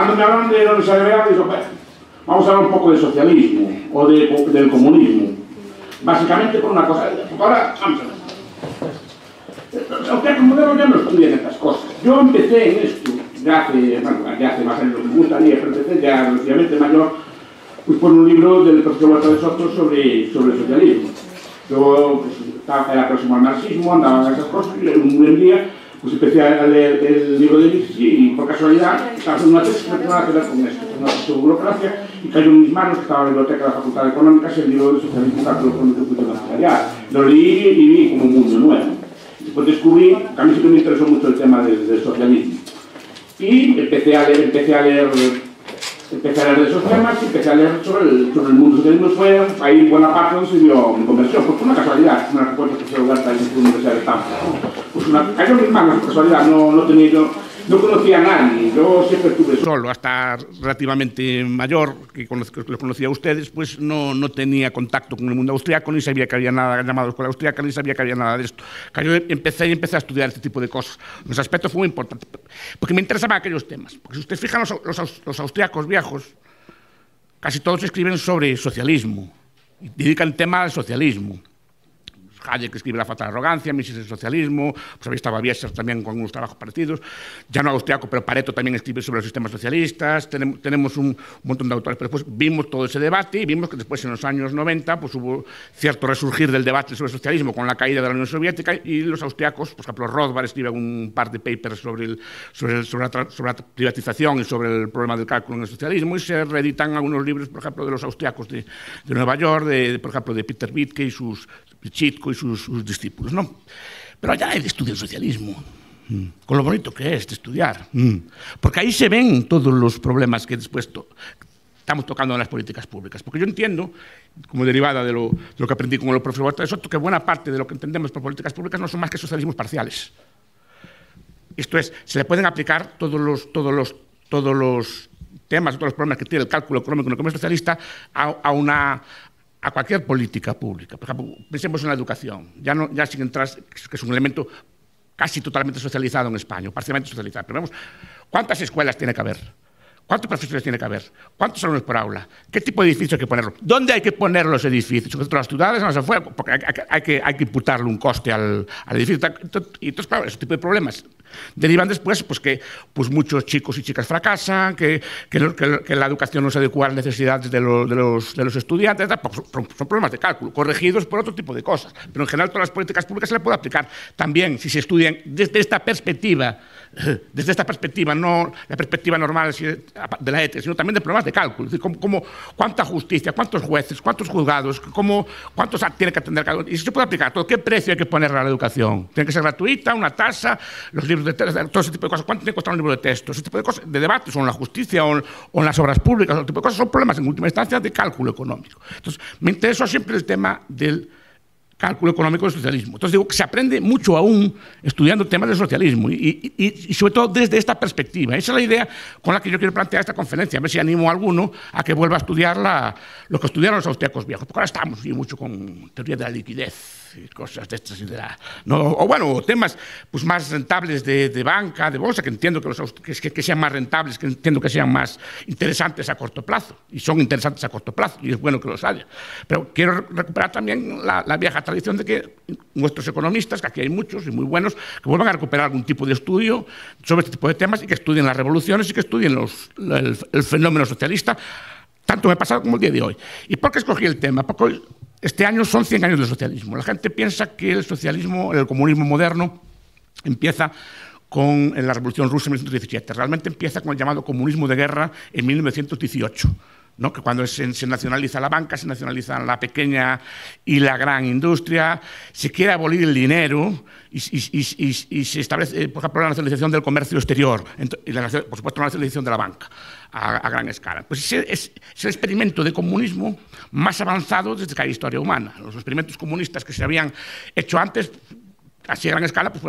Cuando me hablan de los agregados, digo: pues, vamos a hablar un poco de socialismo o de, del comunismo. Básicamente por una cosa. Ahora, vamos a ver. Usted como ya no estudian estas cosas. Yo empecé en esto ya hace, hace más años lo que me gustaría, pero empecé ya relativamente mayor, pues por un libro del profesor Walter de Soto sobre, sobre el socialismo. Yo pues, estaba, era próximo al marxismo, andaba en esas cosas, y un buen día pues empecé a leer el libro de Nietzsche y por casualidad estaba haciendo una tesis que no tenía nada que ver con esto, una tesis de burocracia, y cayó en mis manos, que estaba en la biblioteca de la Facultad de Económicas, el libro de socialismo de la material. Lo leí y vi como un mundo nuevo. Después descubrí, que a mí sí que me interesó mucho el tema del, socialismo. Y empecé a leer, de esos temas y empecé a leer sobre el, mundo el mundo socialismo. Fue ahí buena parte donde se dio mi conversión. Pues fue una casualidad, una respuesta que se dio en la Universidad de Tampa. Pues una, casualidad, no, yo, no conocía a nadie, yo siempre estuve solo, hasta relativamente mayor, que, que los conocía a ustedes, pues no, no tenía contacto con el mundo austriaco, ni sabía que había nada llamado escuela austriaca, ni sabía que había nada de esto. Yo empecé empecé a estudiar este tipo de cosas. Los aspectos aspecto fue muy importante, porque me interesaban aquellos temas. Porque si ustedes fijan, los, los, austriacos viejos, casi todos escriben sobre socialismo, dedican el tema al socialismo. Hayek escribe La fatal arrogancia, Mises el socialismo, pues había estado Bieser también con unos trabajos parecidos, ya no austriaco, pero Pareto también escribe sobre los sistemas socialistas, tenemos, un, montón de autores, pero después vimos todo ese debate y vimos que después en los años 90 pues hubo cierto resurgir del debate sobre el socialismo con la caída de la Unión Soviética y los austriacos, pues, por ejemplo Rothbard escribe un par de papers sobre, el, sobre, la, privatización y sobre el problema del cálculo en el socialismo y se reeditan algunos libros, por ejemplo, de los austriacos de, Nueva York, por ejemplo, de Peter Wittke y sus Chico y sus, discípulos, ¿no? Pero allá el estudio el socialismo, mm, con lo bonito que es de estudiar, mm, porque ahí se ven todos los problemas que después estamos tocando en las políticas públicas. Porque yo entiendo, como derivada de lo, lo que aprendí con el profesor Huerta que buena parte de lo que entendemos por políticas públicas no son más que socialismos parciales. Esto es, se le pueden aplicar todos los, todos los, todos los temas, todos los problemas que tiene el cálculo económico en el comercio socialista a, a, una, a cualquier política pública. Por ejemplo, pensemos en la educación, ya, no, ya sin entrar, que es un elemento casi totalmente socializado en España, parcialmente socializado. Pero vemos cuántas escuelas tiene que haber, cuántos profesores tiene que haber, cuántos alumnos por aula, qué tipo de edificios hay que ponerlo, dónde hay que poner los edificios, en las ciudades, en las afueras, porque hay, que, hay que imputarle un coste al, edificio. y entonces, claro, ese tipo de problemas Derivan después pues, que pues, muchos chicos y chicas fracasan, que, que, la educación no se adecua a las necesidades de, de, los, de los, estudiantes, pues, son, problemas de cálculo, corregidos por otro tipo de cosas. Pero en general todas las políticas públicas se le puede aplicar. También, si se estudian desde esta perspectiva, desde esta perspectiva, no la perspectiva normal de la ética, e sino también de problemas de cálculo. Es decir, cuánta justicia, cuántos jueces, cuántos juzgados, cómo, cuántos tiene que atender cada Y si se puede aplicar todo, ¿qué precio hay que ponerle a la educación? ¿Tiene que ser gratuita, una tasa, los libros de texto, todo ese tipo de cosas? ¿Cuánto tiene que costar un libro de texto? Ese tipo de cosas, de debates, o en la justicia, o en, las obras públicas, tipo de cosas, son problemas en última instancia de cálculo económico. Entonces, me interesó siempre el tema del cálculo económico del socialismo. Entonces digo que se aprende mucho aún estudiando temas del socialismo y, sobre todo desde esta perspectiva. Esa es la idea con la que yo quiero plantear esta conferencia, a ver si animo a alguno a que vuelva a estudiar la, lo que estudiaron los austríacos viejos, porque ahora estamos y mucho con teoría de la liquidez cosas de estas y o bueno, temas pues, más rentables de, de banca, de bolsa, que entiendo que, los, que, sean más rentables, que entiendo que sean más interesantes a corto plazo, y son interesantes a corto plazo, y es bueno que los haya. Pero quiero recuperar también la, vieja tradición de que nuestros economistas, que aquí hay muchos y muy buenos, que vuelvan a recuperar algún tipo de estudio sobre este tipo de temas y que estudien las revoluciones y que estudien los, el fenómeno socialista tanto me el pasado como el día de hoy. ¿Y por qué escogí el tema? Porque este año son 100 años del socialismo. La gente piensa que el socialismo, el comunismo moderno, empieza con la Revolución Rusa en 1917. Realmente empieza con el llamado comunismo de guerra en 1918 que cuando se, nacionaliza la banca, se nacionaliza la pequeña y la gran industria, se quiere abolir el dinero y, se establece, eh, por ejemplo, la nacionalización del comercio exterior y, por supuesto, la nacionalización de la banca a, gran escala. Pues es, es el experimento de comunismo más avanzado desde que hay historia humana. Los experimentos comunistas que se habían hecho antes Así a gran escala, pues,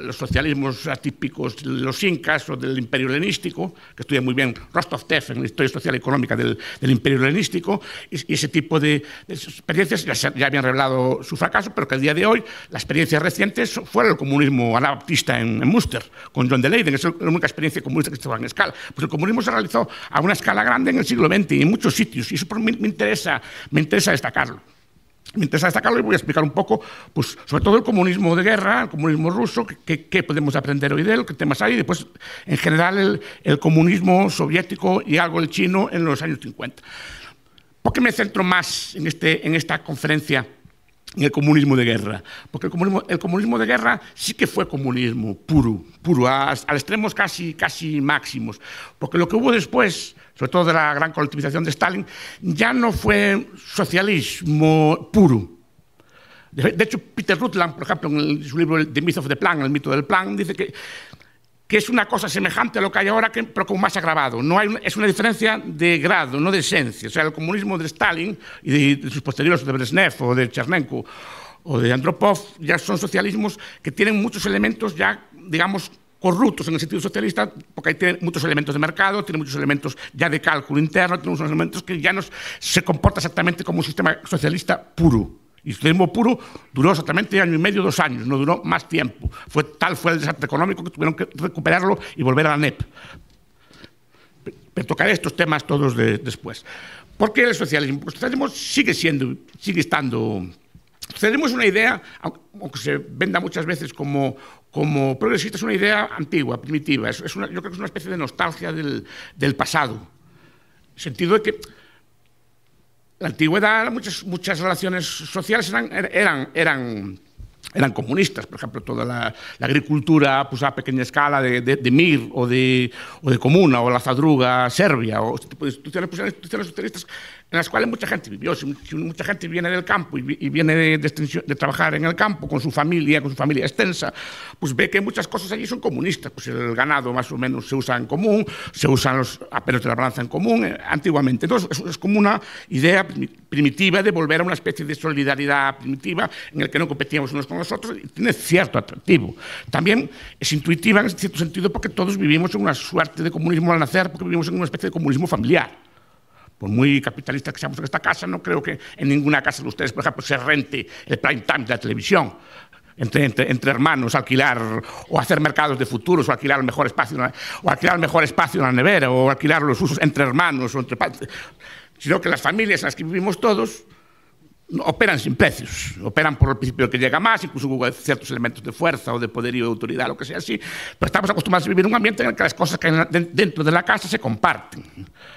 los socialismos atípicos, los incas o del imperio helenístico, que estudia muy bien Rostov Teff en la historia social y económica del, imperio helenístico, y, ese tipo de, experiencias ya, habían revelado su fracaso, pero que al día de hoy las experiencias recientes fueron el comunismo anabaptista en, en con John de Leiden, es la única experiencia comunista que se hizo a gran escala. Pues el comunismo se realizó a una escala grande en el siglo XX y en muchos sitios, y eso me, interesa, me interesa destacarlo. Me interesa destacarlo y voy a explicar un poco, pues, sobre todo el comunismo de guerra, el comunismo ruso, qué podemos aprender hoy de él, qué temas hay, y después, en general, el, comunismo soviético y algo el chino en los años 50. ¿Por qué me centro más en, este, en esta conferencia? en el comunismo de guerra, porque el comunismo, el comunismo de guerra sí que fue comunismo puro, puro, a, extremos casi, casi máximos, porque lo que hubo después sobre todo de la gran colectivización de Stalin, ya no fue socialismo puro. De hecho, Peter Rutland, por ejemplo, en su libro The Myth of the Plan, el mito del plan, dice que, que es una cosa semejante a lo que hay ahora, pero con más agravado. No hay, es una diferencia de grado, no de esencia. O sea, el comunismo de Stalin y de, de sus posteriores, de Brezhnev o de Chernenko o de Andropov, ya son socialismos que tienen muchos elementos ya, digamos, corruptos en el sentido socialista, porque ahí tiene muchos elementos de mercado, tiene muchos elementos ya de cálculo interno, tiene unos elementos que ya no se comporta exactamente como un sistema socialista puro. Y el socialismo puro duró exactamente año y medio, dos años, no duró más tiempo. Fue, tal fue el desastre económico que tuvieron que recuperarlo y volver a la NEP. Pero tocaré estos temas todos después. ¿Por qué el socialismo? Porque el socialismo sigue siendo, sigue estando tenemos una idea, aunque se venda muchas veces como, como progresista, es una idea antigua, primitiva. Es, una, yo creo que es una especie de nostalgia del, del pasado. En el sentido de que la antigüedad, muchas, muchas relaciones sociales eran, er, eran, eran, eran comunistas. Por ejemplo, toda la, agricultura pues, a pequeña escala de, de, Mir o de, o de Comuna o la Zadruga Serbia o este tipo de instituciones, pues, eran instituciones socialistas en las cuales mucha gente vivió. mucha gente viene del campo y, viene de, trabajar en el campo con su familia, con su familia extensa, pues ve que muchas cosas allí son comunistas. Pues el ganado más o menos se usa en común, se usan los aperos de la balanza en común eh, antiguamente. Entonces es, es, como una idea primitiva de volver a una especie de solidaridad primitiva en el que no competíamos unos con los otros y tiene cierto atractivo. También es intuitiva en cierto sentido porque todos vivimos en una suerte de comunismo al nacer, porque vivimos en una especie de comunismo familiar por muy capitalista que seamos en esta casa, no creo que en ninguna casa de ustedes, por ejemplo, se rente el prime time de la televisión. Entre, entre, hermanos, alquilar o hacer mercados de futuros, o alquilar el mejor espacio, o alquilar el mejor espacio en la nevera, o alquilar los usos entre hermanos, o entre sino que las familias en las que vivimos todos operan sin precios, operan por el principio que llega más, incluso con ciertos elementos de fuerza o de poderío de autoridad, lo que sea así, pero estamos acostumbrados a vivir un ambiente en el que las cosas que dentro de la casa se comparten.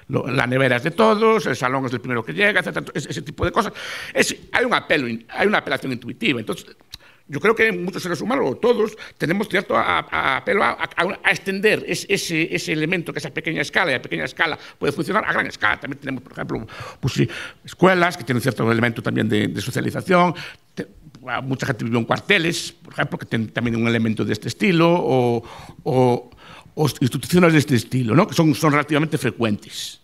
La nevera es de todos, el salón es el primero que llega, Ese, tipo de cosas. hay, un apelo, hay una apelación intuitiva. Entonces, yo creo que muchos seres humanos, o todos, tenemos cierto apelo a, a, extender ese, ese, elemento que es a pequeña escala, y a pequeña escala puede funcionar a gran escala. También tenemos, por ejemplo, pues escuelas que tienen cierto elemento también de, socialización, mucha gente vive en cuarteles, por ejemplo, que tienen también un elemento de este estilo, o, o, o instituciones de este estilo, ¿no? que son, son relativamente frecuentes.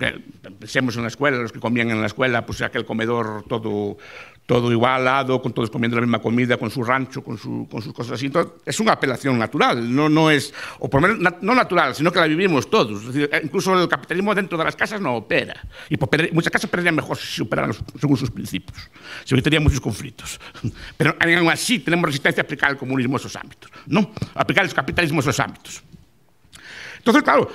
que pensemos en la escuela, los que comían en la escuela, pues aquel comedor todo, todo igualado, con todos comiendo la misma comida, con su rancho, con, su, con sus cosas así. Entonces, es una apelación natural, no, no es, o por lo menos na, no natural, sino que la vivimos todos. Es decir, eh, incluso el capitalismo dentro de las casas no opera. Y por, muchas casas perderían mejor si operaran según sus principios. Se evitarían muchos conflictos. Pero aún así tenemos resistencia a aplicar el comunismo a esos ámbitos, ¿no? A aplicar el capitalismo a esos ámbitos. Entonces, claro,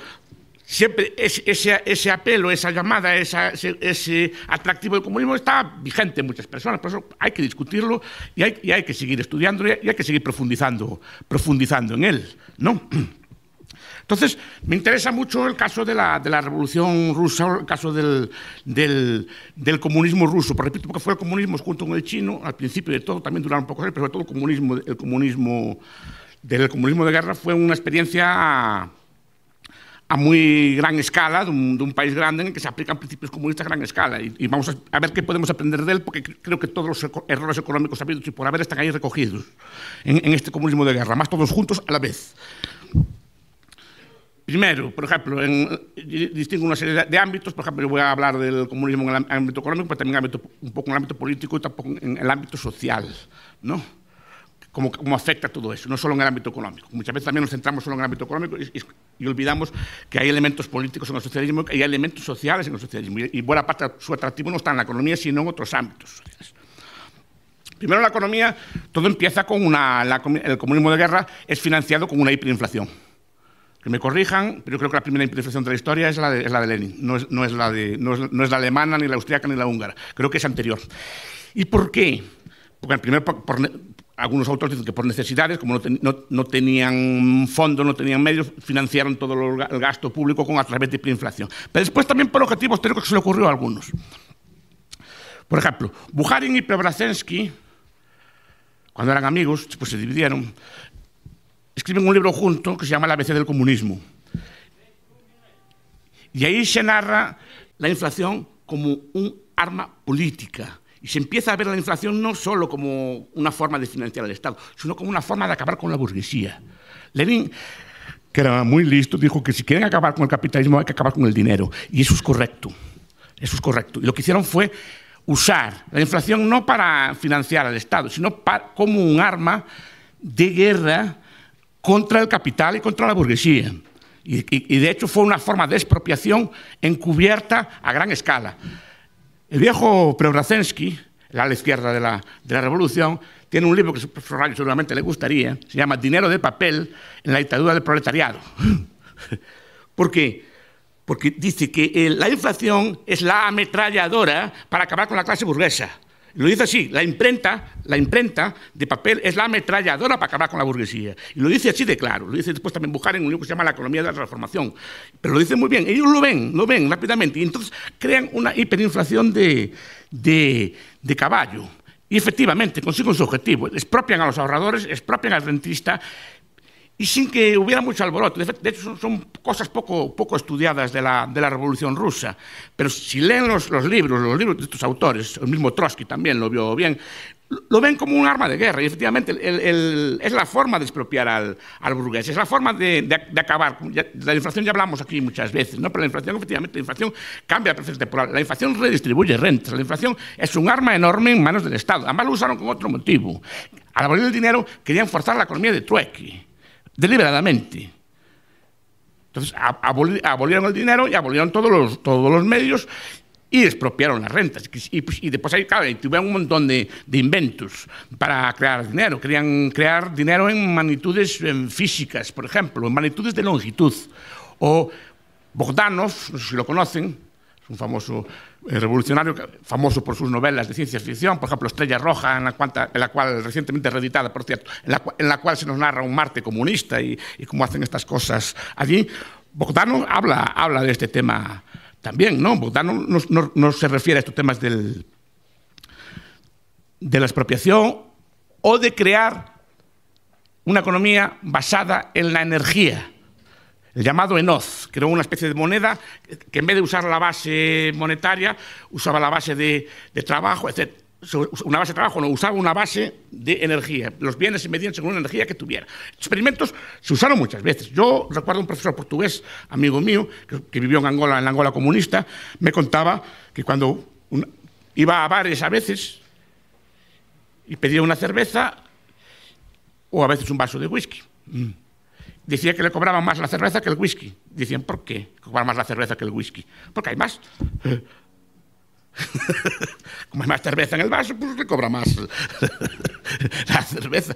siempre ese, ese, apelo, esa llamada, ese, atractivo del comunismo está vigente en muchas personas, por eso hay que discutirlo y hay, que seguir estudiando y hay que seguir profundizando, profundizando en él, ¿no? Entonces, me interesa mucho el caso de la, de la revolución rusa, el caso del, del, del comunismo ruso. Por repito, porque fue el comunismo junto con el chino, al principio de todo, también duraron pocos años, pero sobre todo el comunismo, el comunismo, del comunismo de guerra fue una experiencia a muy gran escala dun, dun país grande en que se aplican principios comunistas a gran escala e, e vamos a, a ver que podemos aprender del porque creo que todos os errores económicos habidos e por haber están aí recogidos en, en este comunismo de guerra, más todos juntos a la vez. Primero, por ejemplo, en, distingo una serie de ámbitos, por ejemplo, eu voy a hablar del comunismo en el ámbito económico, pero tamén ámbito, un poco en el ámbito político y tampoco en el ámbito social, ¿no? cómo, cómo, afecta todo eso, no solo en el ámbito económico. Muchas veces también nos centramos solo en el ámbito económico y, olvidamos que hay elementos políticos en el socialismo y hay elementos sociales en el socialismo. Y, buena parte de su atractivo no está en la economía, sino en otros ámbitos sociales. Primero, la economía, todo empieza con una. el comunismo de guerra es financiado con una hiperinflación. Que me corrijan, pero yo creo que la primera hiperinflación de la historia es la de, la de Lenin, no es, no, es la de, no, es, la alemana, ni la austríaca, ni la húngara. Creo que es anterior. ¿Y por qué? Porque, primero, por, algunos autores dicen que por necesidades, como no, ten, no, no tenían fondos, no tenían medios, financiaron todo lo, el gasto público con a través de inflación. Pero después también por objetivos teóricos que se le ocurrió a algunos. Por ejemplo, Bujarin y Prebrasensky, cuando eran amigos, pues se dividieron, escriben un libro junto que se llama La ABC del comunismo. Y ahí se narra la inflación como un arma política Y se empieza a ver la inflación no solo como una forma de financiar al Estado, sino como una forma de acabar con la burguesía. Lenin, que era muy listo, dijo que si quieren acabar con el capitalismo hay que acabar con el dinero. Y eso es correcto. Eso es correcto. Y lo que hicieron fue usar la inflación no para financiar al Estado, sino como un arma de guerra contra el capital y contra la burguesía. y de hecho fue una forma de expropiación encubierta a gran escala. El viejo Preobrazensky, el ala izquierda de la, de la Revolución, tiene un libro que seguramente le gustaría, se llama Dinero de papel en la dictadura del proletariado. ¿Por Porque dice que la inflación es la ametralladora para acabar con la clase burguesa. Lo dice así, la imprenta, la imprenta de papel es la ametralladora para acabar con la burguesía. Y lo dice así de claro, lo dice después también Bujar en un libro que se llama La economía de la transformación. Pero lo dice muy bien, ellos lo ven, lo ven rápidamente. Y entonces crean una hiperinflación de, de caballo. Y efectivamente consiguen su objetivo, expropian a los ahorradores, expropian al rentista y sin que hubiera mucho alboroto. De hecho, son cosas poco, poco estudiadas de la, de la Revolución Rusa. Pero si leen los, los, libros, los libros de estos autores, el mismo Trotsky también lo vio bien, lo ven como un arma de guerra. Y efectivamente es la forma de expropiar al, burgués, es la forma de, de, acabar. De la inflación ya hablamos aquí muchas veces, ¿no? pero la inflación, efectivamente, la inflación cambia la precio temporal. La inflación redistribuye rentas. La inflación es un arma enorme en manos del Estado. Además lo usaron con otro motivo. Al abolir el dinero querían forzar la economía de Trueque deliberadamente. Entonces abolieron el dinero y abolieron todos los, todos los medios y expropiaron las rentas. Y, y después ahí, claro, tuvieron un montón de, de, inventos para crear dinero. Querían crear dinero en magnitudes en físicas, por ejemplo, en magnitudes de longitud. O Bogdanov, no sé si lo conocen, es un famoso Eh, revolucionario famoso por sus novelas de ciencia ficción, por ejemplo Estrella Roja, en la, cual recientemente reeditada, por cierto, en la, cual se nos narra un Marte comunista y, cómo hacen estas cosas allí. Bogdano habla, habla de este tema también, ¿no? Bogdano no, se refiere a estos temas de la expropiación o de crear una economía basada en la energía el llamado Enoz, creó una especie de moneda que en vez de usar la base monetaria, usaba la base de, trabajo, etc. Una base de trabajo, no, usaba una base de energía. Los bienes se medían según la energía que tuviera. Experimentos se usaron muchas veces. Yo recuerdo un profesor portugués, amigo mío, que, vivió en Angola, en la Angola comunista, me contaba que cuando iba a bares a veces y pedía una cerveza o a veces un vaso de whisky. Mm decía que le cobraban más la cerveza que el whisky. Decían, ¿por qué cobrar más la cerveza que el whisky? Porque hay más. Como hay más cerveza en el vaso, pues le cobra más la cerveza.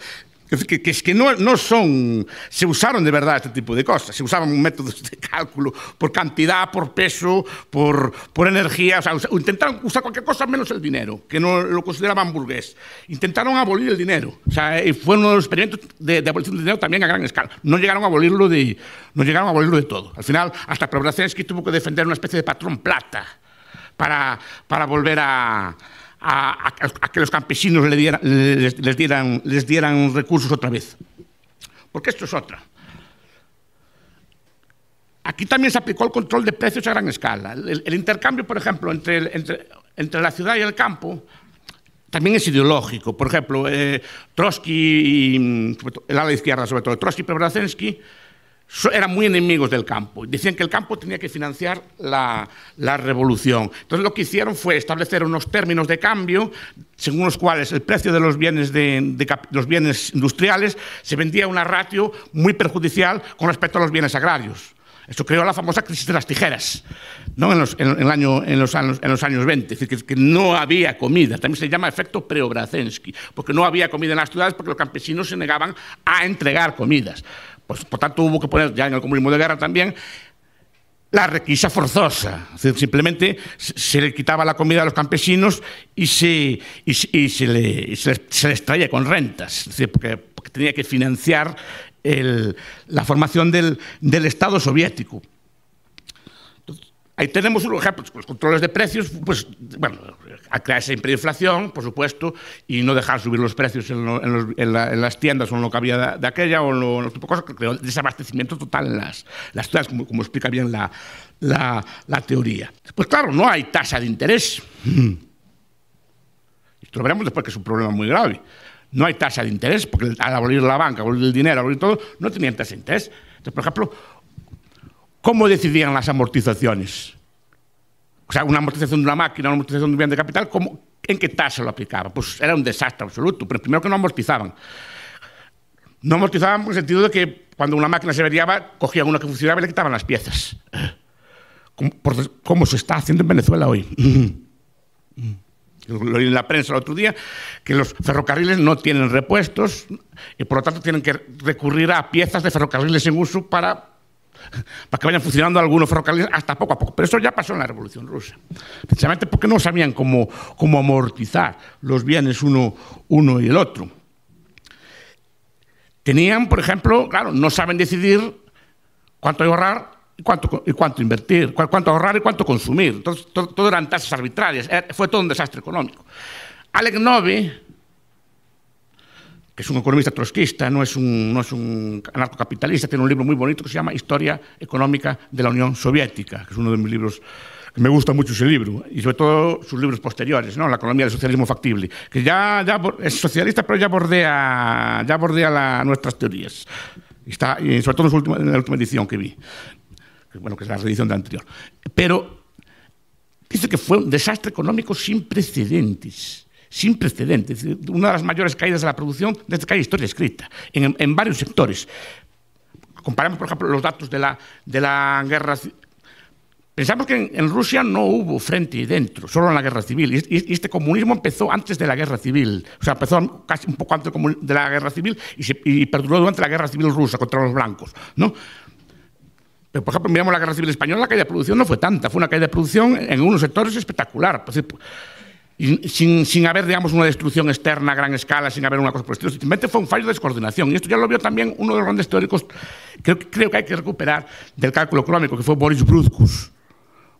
Que, es que no, no, son, se usaron de verdad este tipo de cosas, se usaban métodos de cálculo por cantidad, por peso, por, por energía, o sea, intentaron usar cualquier cosa menos el dinero, que no lo consideraban burgués. Intentaron abolir el dinero, o sea, eh, fue uno de los experimentos de, abolición del dinero también a gran escala. No llegaron a abolirlo de, no llegaron a abolirlo de todo. Al final, hasta Preobrazhensky tuvo que defender una especie de patrón plata para, para volver a a, a, a que los campesinos le dieran, les, les, dieran, les dieran recursos otra vez. Porque esto es otra. Aquí también se aplicó el control de precios a gran escala. El, el intercambio, por ejemplo, entre, el, entre, entre la ciudad y el campo también es ideológico. Por ejemplo, eh, Trotsky, y, mm, el ala izquierda sobre todo, Trotsky y Preobrazhensky eran muy enemigos del campo. Decían que el campo tenía que financiar la, la, revolución. Entonces lo que hicieron fue establecer unos términos de cambio según los cuales el precio de los bienes, de, los bienes industriales se vendía a una ratio muy perjudicial con respecto a los bienes agrarios. Eso creó la famosa crisis de las tijeras, en, los, el año, en, los, años, en los años 20. Es decir, que, que, no había comida. También se llama efecto Preobrazensky, porque no había comida en las ciudades porque los campesinos se negaban a entregar comidas por tanto, hubo que poner ya en el comunismo de guerra también la requisa forzosa. Simplemente se le quitaba la comida a los campesinos y se, les, traía con rentas, porque, tenía que financiar la formación del Estado soviético. Ahí tenemos unos ejemplo, pues, los controles de precios, pues, bueno, a crear esa inflación, por supuesto, y no dejar subir los precios en, las tiendas o en lo que había de, aquella o en lo, otro tipo de desabastecimiento total en las, las tiendas, como, explica bien la, la teoría. Pues claro, no hay tasa de interés. Esto lo veremos después que es un problema muy grave. No hay tasa de interés, porque al abolir la banca, abolir el dinero, abolir todo, no tenían tasa de interés. Entonces, por ejemplo, ¿Cómo decidían las amortizaciones? O sea, una amortización de una máquina, una amortización de un bien de capital, ¿cómo, ¿en qué tasa lo aplicaba? Pues era un desastre absoluto, pero primero que no amortizaban. No amortizaban en el sentido de que cuando una máquina se averiaba, cogían una que funcionaba y le quitaban las piezas. ¿Cómo se está haciendo en Venezuela hoy? Lo oí en la prensa el otro día, que los ferrocarriles no tienen repuestos y por lo tanto tienen que recurrir a piezas de ferrocarriles en uso para para que vayan funcionando algunos ferrocarriles hasta poco a poco. Pero eso ya pasó en la Revolución Rusa, precisamente porque no sabían cómo, cómo amortizar los bienes uno, uno y el otro. Tenían, por ejemplo, claro, no saben decidir cuánto ahorrar y cuánto, y cuánto invertir, cuánto ahorrar y cuánto consumir. Entonces, todo, eran tasas arbitrarias, eh, fue todo un desastre económico. Alec Novi es un economista trotskista, no es un, no es un anarcocapitalista, tiene un libro muy bonito que se llama Historia Económica de la Unión Soviética, que es uno de mis libros me gusta mucho ese libro, y sobre todo sus libros posteriores, ¿no? La economía del socialismo factible, que ya, es socialista, pero ya bordea, ya bordea nuestras teorías. Está, y sobre todo en, en, la última edición que vi, que, bueno, que es la edición de anterior. Pero dice que fue un desastre económico sin precedentes sin precedentes, una de las mayores caídas de la producción desde que hay historia escrita, en, varios sectores. Comparamos, por ejemplo, los datos de la, de la guerra Pensamos que en, Rusia no hubo frente y dentro, solo en la guerra civil. Y, este comunismo empezó antes de la guerra civil. O sea, empezó casi un poco antes de la guerra civil y, perduró durante la guerra civil rusa contra los blancos. ¿no? Pero, por ejemplo, miramos la guerra civil española, la caída de producción no fue tanta. Fue una caída de producción en unos sectores espectacular. sin, sin haber, digamos, una destrucción externa a gran escala, sin haber una cosa por estilo. Simplemente fue un fallo de descoordinación. Y esto ya lo vio también uno de los grandes teóricos, creo, creo que hay que recuperar del cálculo económico, que fue Boris Brudkus.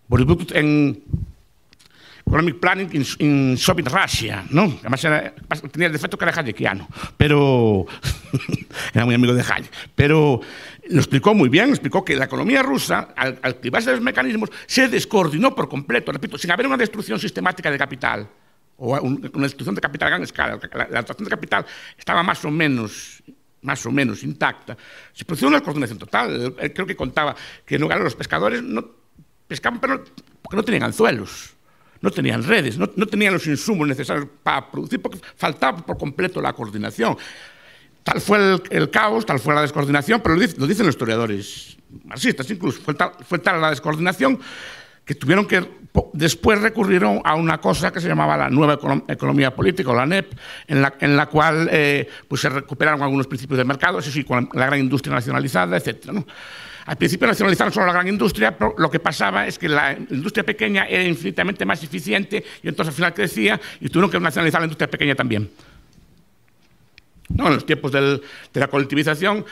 Boris Brudkus en Economic Planning in, Soviet Russia, ¿no? Además tenía el defecto que era hayekiano, pero era muy amigo de Hayek. Pero lo explicó muy bien, explicó que la economía rusa, al, activarse los mecanismos, se descoordinó por completo, repito, sin haber una destrucción sistemática de capital o una destrucción de capital a gran escala. La, destrucción de capital estaba más o menos más o menos intacta, se produjo una descoordinación total. Creo que contaba que en lugar de los pescadores no pescaban porque no tenían anzuelos no tenían redes, no, tenían los insumos necesarios para producir, porque faltaba por completo la coordinación. Tal fue el, caos, tal fue la descoordinación, pero lo, dicen los historiadores marxistas, incluso fue tal, la descoordinación que tuvieron que después recurrieron a una cosa que se llamaba la nueva economía política o la NEP, en la, en la cual eh, pues se recuperaron algunos principios de mercado, eso sí, con la, gran industria nacionalizada, etc. ¿no? Al principio nacionalizaron solo la gran industria, pero lo que pasaba es que la industria pequeña era infinitamente más eficiente y entonces al final crecía y tuvieron que nacionalizar la industria pequeña también. No, en los tiempos de la colectivización,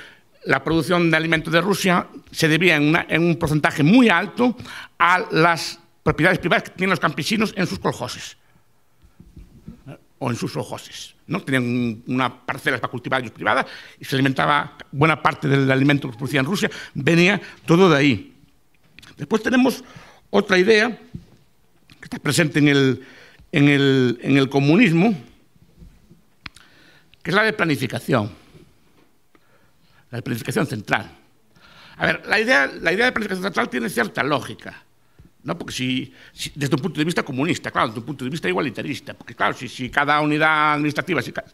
la producción de alimentos de Rusia se debía en, un porcentaje muy alto a las propiedades privadas que tienen los campesinos en sus coljoses o en sus ojoses. ¿no? Tenían una parcela para cultivar ellos privada y se alimentaba, buena parte del alimento que producía en Rusia venía todo de ahí. Después tenemos otra idea que está presente en el, en comunismo, que es la de planificación, la de planificación central. A ver, la idea de planificación central tiene cierta lógica. ¿no? Perquè si, si, desde un punto de vista comunista, claro, des d'un punt de vista igualitarista, perquè claro, si, si cada unitat administrativa... Si, claro,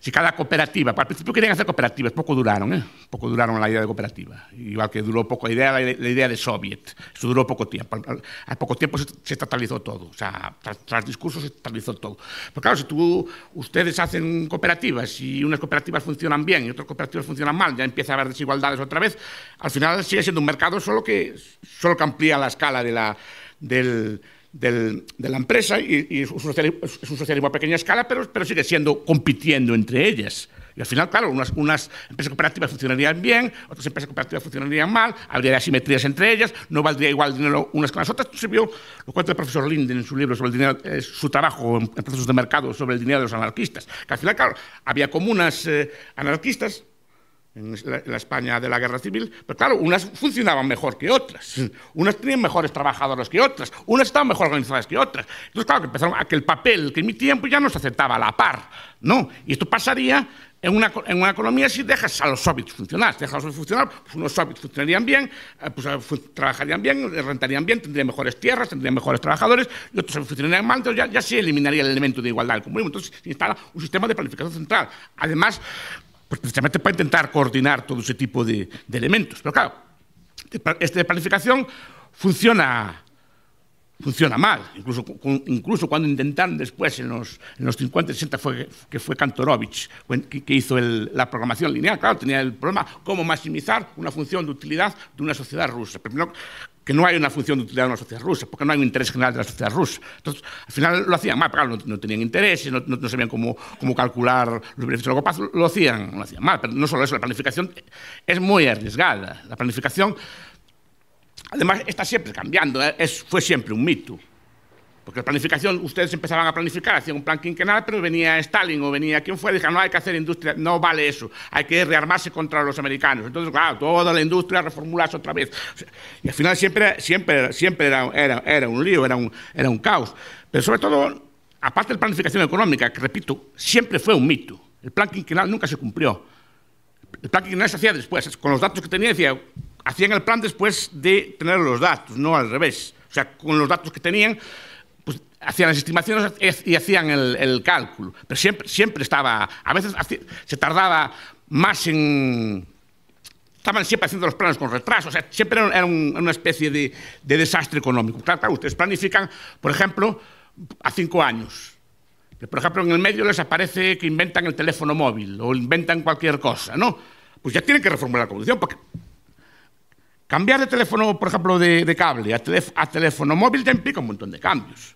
Si cada cooperativa, al principio querían hacer cooperativas, poco duraron, ¿eh? poco duraron la idea de cooperativa, igual que duró poco la idea, la, idea de soviet, eso duró poco tiempo, al, poco tiempo se, estatalizó todo, o sea, tras, discurso discursos se estatalizó todo. Pero claro, si tú, ustedes hacen cooperativas y unas cooperativas funcionan bien y otras cooperativas funcionan mal, ya empieza a haber desigualdades otra vez, al final sigue siendo un mercado solo que, solo que amplía la escala de la, del de la empresa y, y es, un socialismo, a pequeña escala, pero, pero sigue siendo compitiendo entre ellas. Y al final, claro, unas, unas, empresas cooperativas funcionarían bien, otras empresas cooperativas funcionarían mal, habría asimetrías entre ellas, no valdría igual dinero unas con las otras. Se vio, lo cuenta el profesor Linden en su libro sobre el dinero, eh, su trabajo en, procesos de mercado sobre el dinero de los anarquistas. Que al final, claro, había comunas eh, anarquistas en la, España de la guerra civil, pero claro, unas funcionaban mejor que otras, unas tenían mejores trabajadores que otras, unas estaban mejor organizadas que otras. Entonces, claro, que empezaron a que el papel, que en mi tiempo ya no se aceptaba a la par, ¿no? Y esto pasaría en una, en una economía si dejas a los soviets funcionar, si dejas a los soviets funcionar, pues unos soviets funcionarían bien, eh, pues eh, trabajarían bien, eh, rentarían bien, tendrían mejores tierras, tendrían mejores trabajadores, y otros funcionarían mal, entonces ya, ya se eliminaría el elemento de igualdad del comunismo. Entonces se instala un sistema de planificación central. Además, pues, precisamente para intentar coordinar todo ese tipo de, elementos. Pero claro, este de planificación funciona, funciona mal, incluso, incluso cuando intentaron después, en los, 50 y 60, fue, que fue Kantorovich que, hizo la programación lineal, claro, tenía el problema cómo maximizar una función de utilidad de una sociedad rusa. que no hay una función de utilidad en la sociedad rusa, porque no hay un interés general de la sociedad rusa. Entonces, al final lo hacían mal, claro, no, no tenían interés, no, no, sabían cómo, cómo calcular los beneficios a largo lo hacían, lo hacían mal. Pero no solo eso, la planificación es muy arriesgada. La planificación, además, está siempre cambiando, ¿eh? es, fue siempre un mito. Porque la planificación, ustedes empezaban a planificar, hacían un plan quinquenal, pero venía Stalin o venía quien fue, dijeron, no hay que hacer industria, no vale eso, hay que rearmarse contra los americanos. Entonces, claro, toda la industria reformularse otra vez. Y al final siempre, siempre, siempre era, era, era un lío, era un, era un caos. Pero sobre todo, aparte de la planificación económica, que repito, siempre fue un mito. El plan quinquenal nunca se cumplió. El plan quinquenal se hacía después, con los datos que tenía, decía, hacían el plan después de tener los datos, no al revés. O sea, con los datos que tenían hacían las estimaciones y hacían el, cálculo. Pero siempre, siempre estaba, a veces se tardaba más en... Estaban siempre haciendo los planes con retraso, o sea, siempre era, una especie de, desastre económico. ustedes planifican, por ejemplo, a cinco años. Que, por ejemplo, en el medio les aparece que inventan el teléfono móvil o inventan cualquier cosa, ¿no? Pues ya tienen que reformular la condición, porque cambiar de teléfono, por ejemplo, de, cable a, a teléfono móvil te implica un montón de cambios.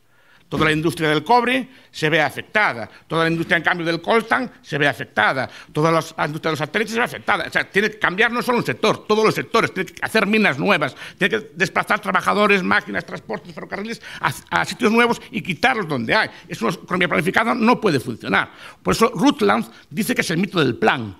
Toda la industria del cobre se ve afectada. Toda la industria, en cambio, del coltan se ve afectada. Toda la industria de los satélites se ve afectada. O sea, tiene que cambiar no solo un sector, todos los sectores. Tiene que hacer minas nuevas. Tiene que desplazar trabajadores, máquinas, transportes, ferrocarriles a, sitios nuevos y quitarlos donde hay. Es una economía planificada, no puede funcionar. Por eso Rutland dice que es el mito del plan.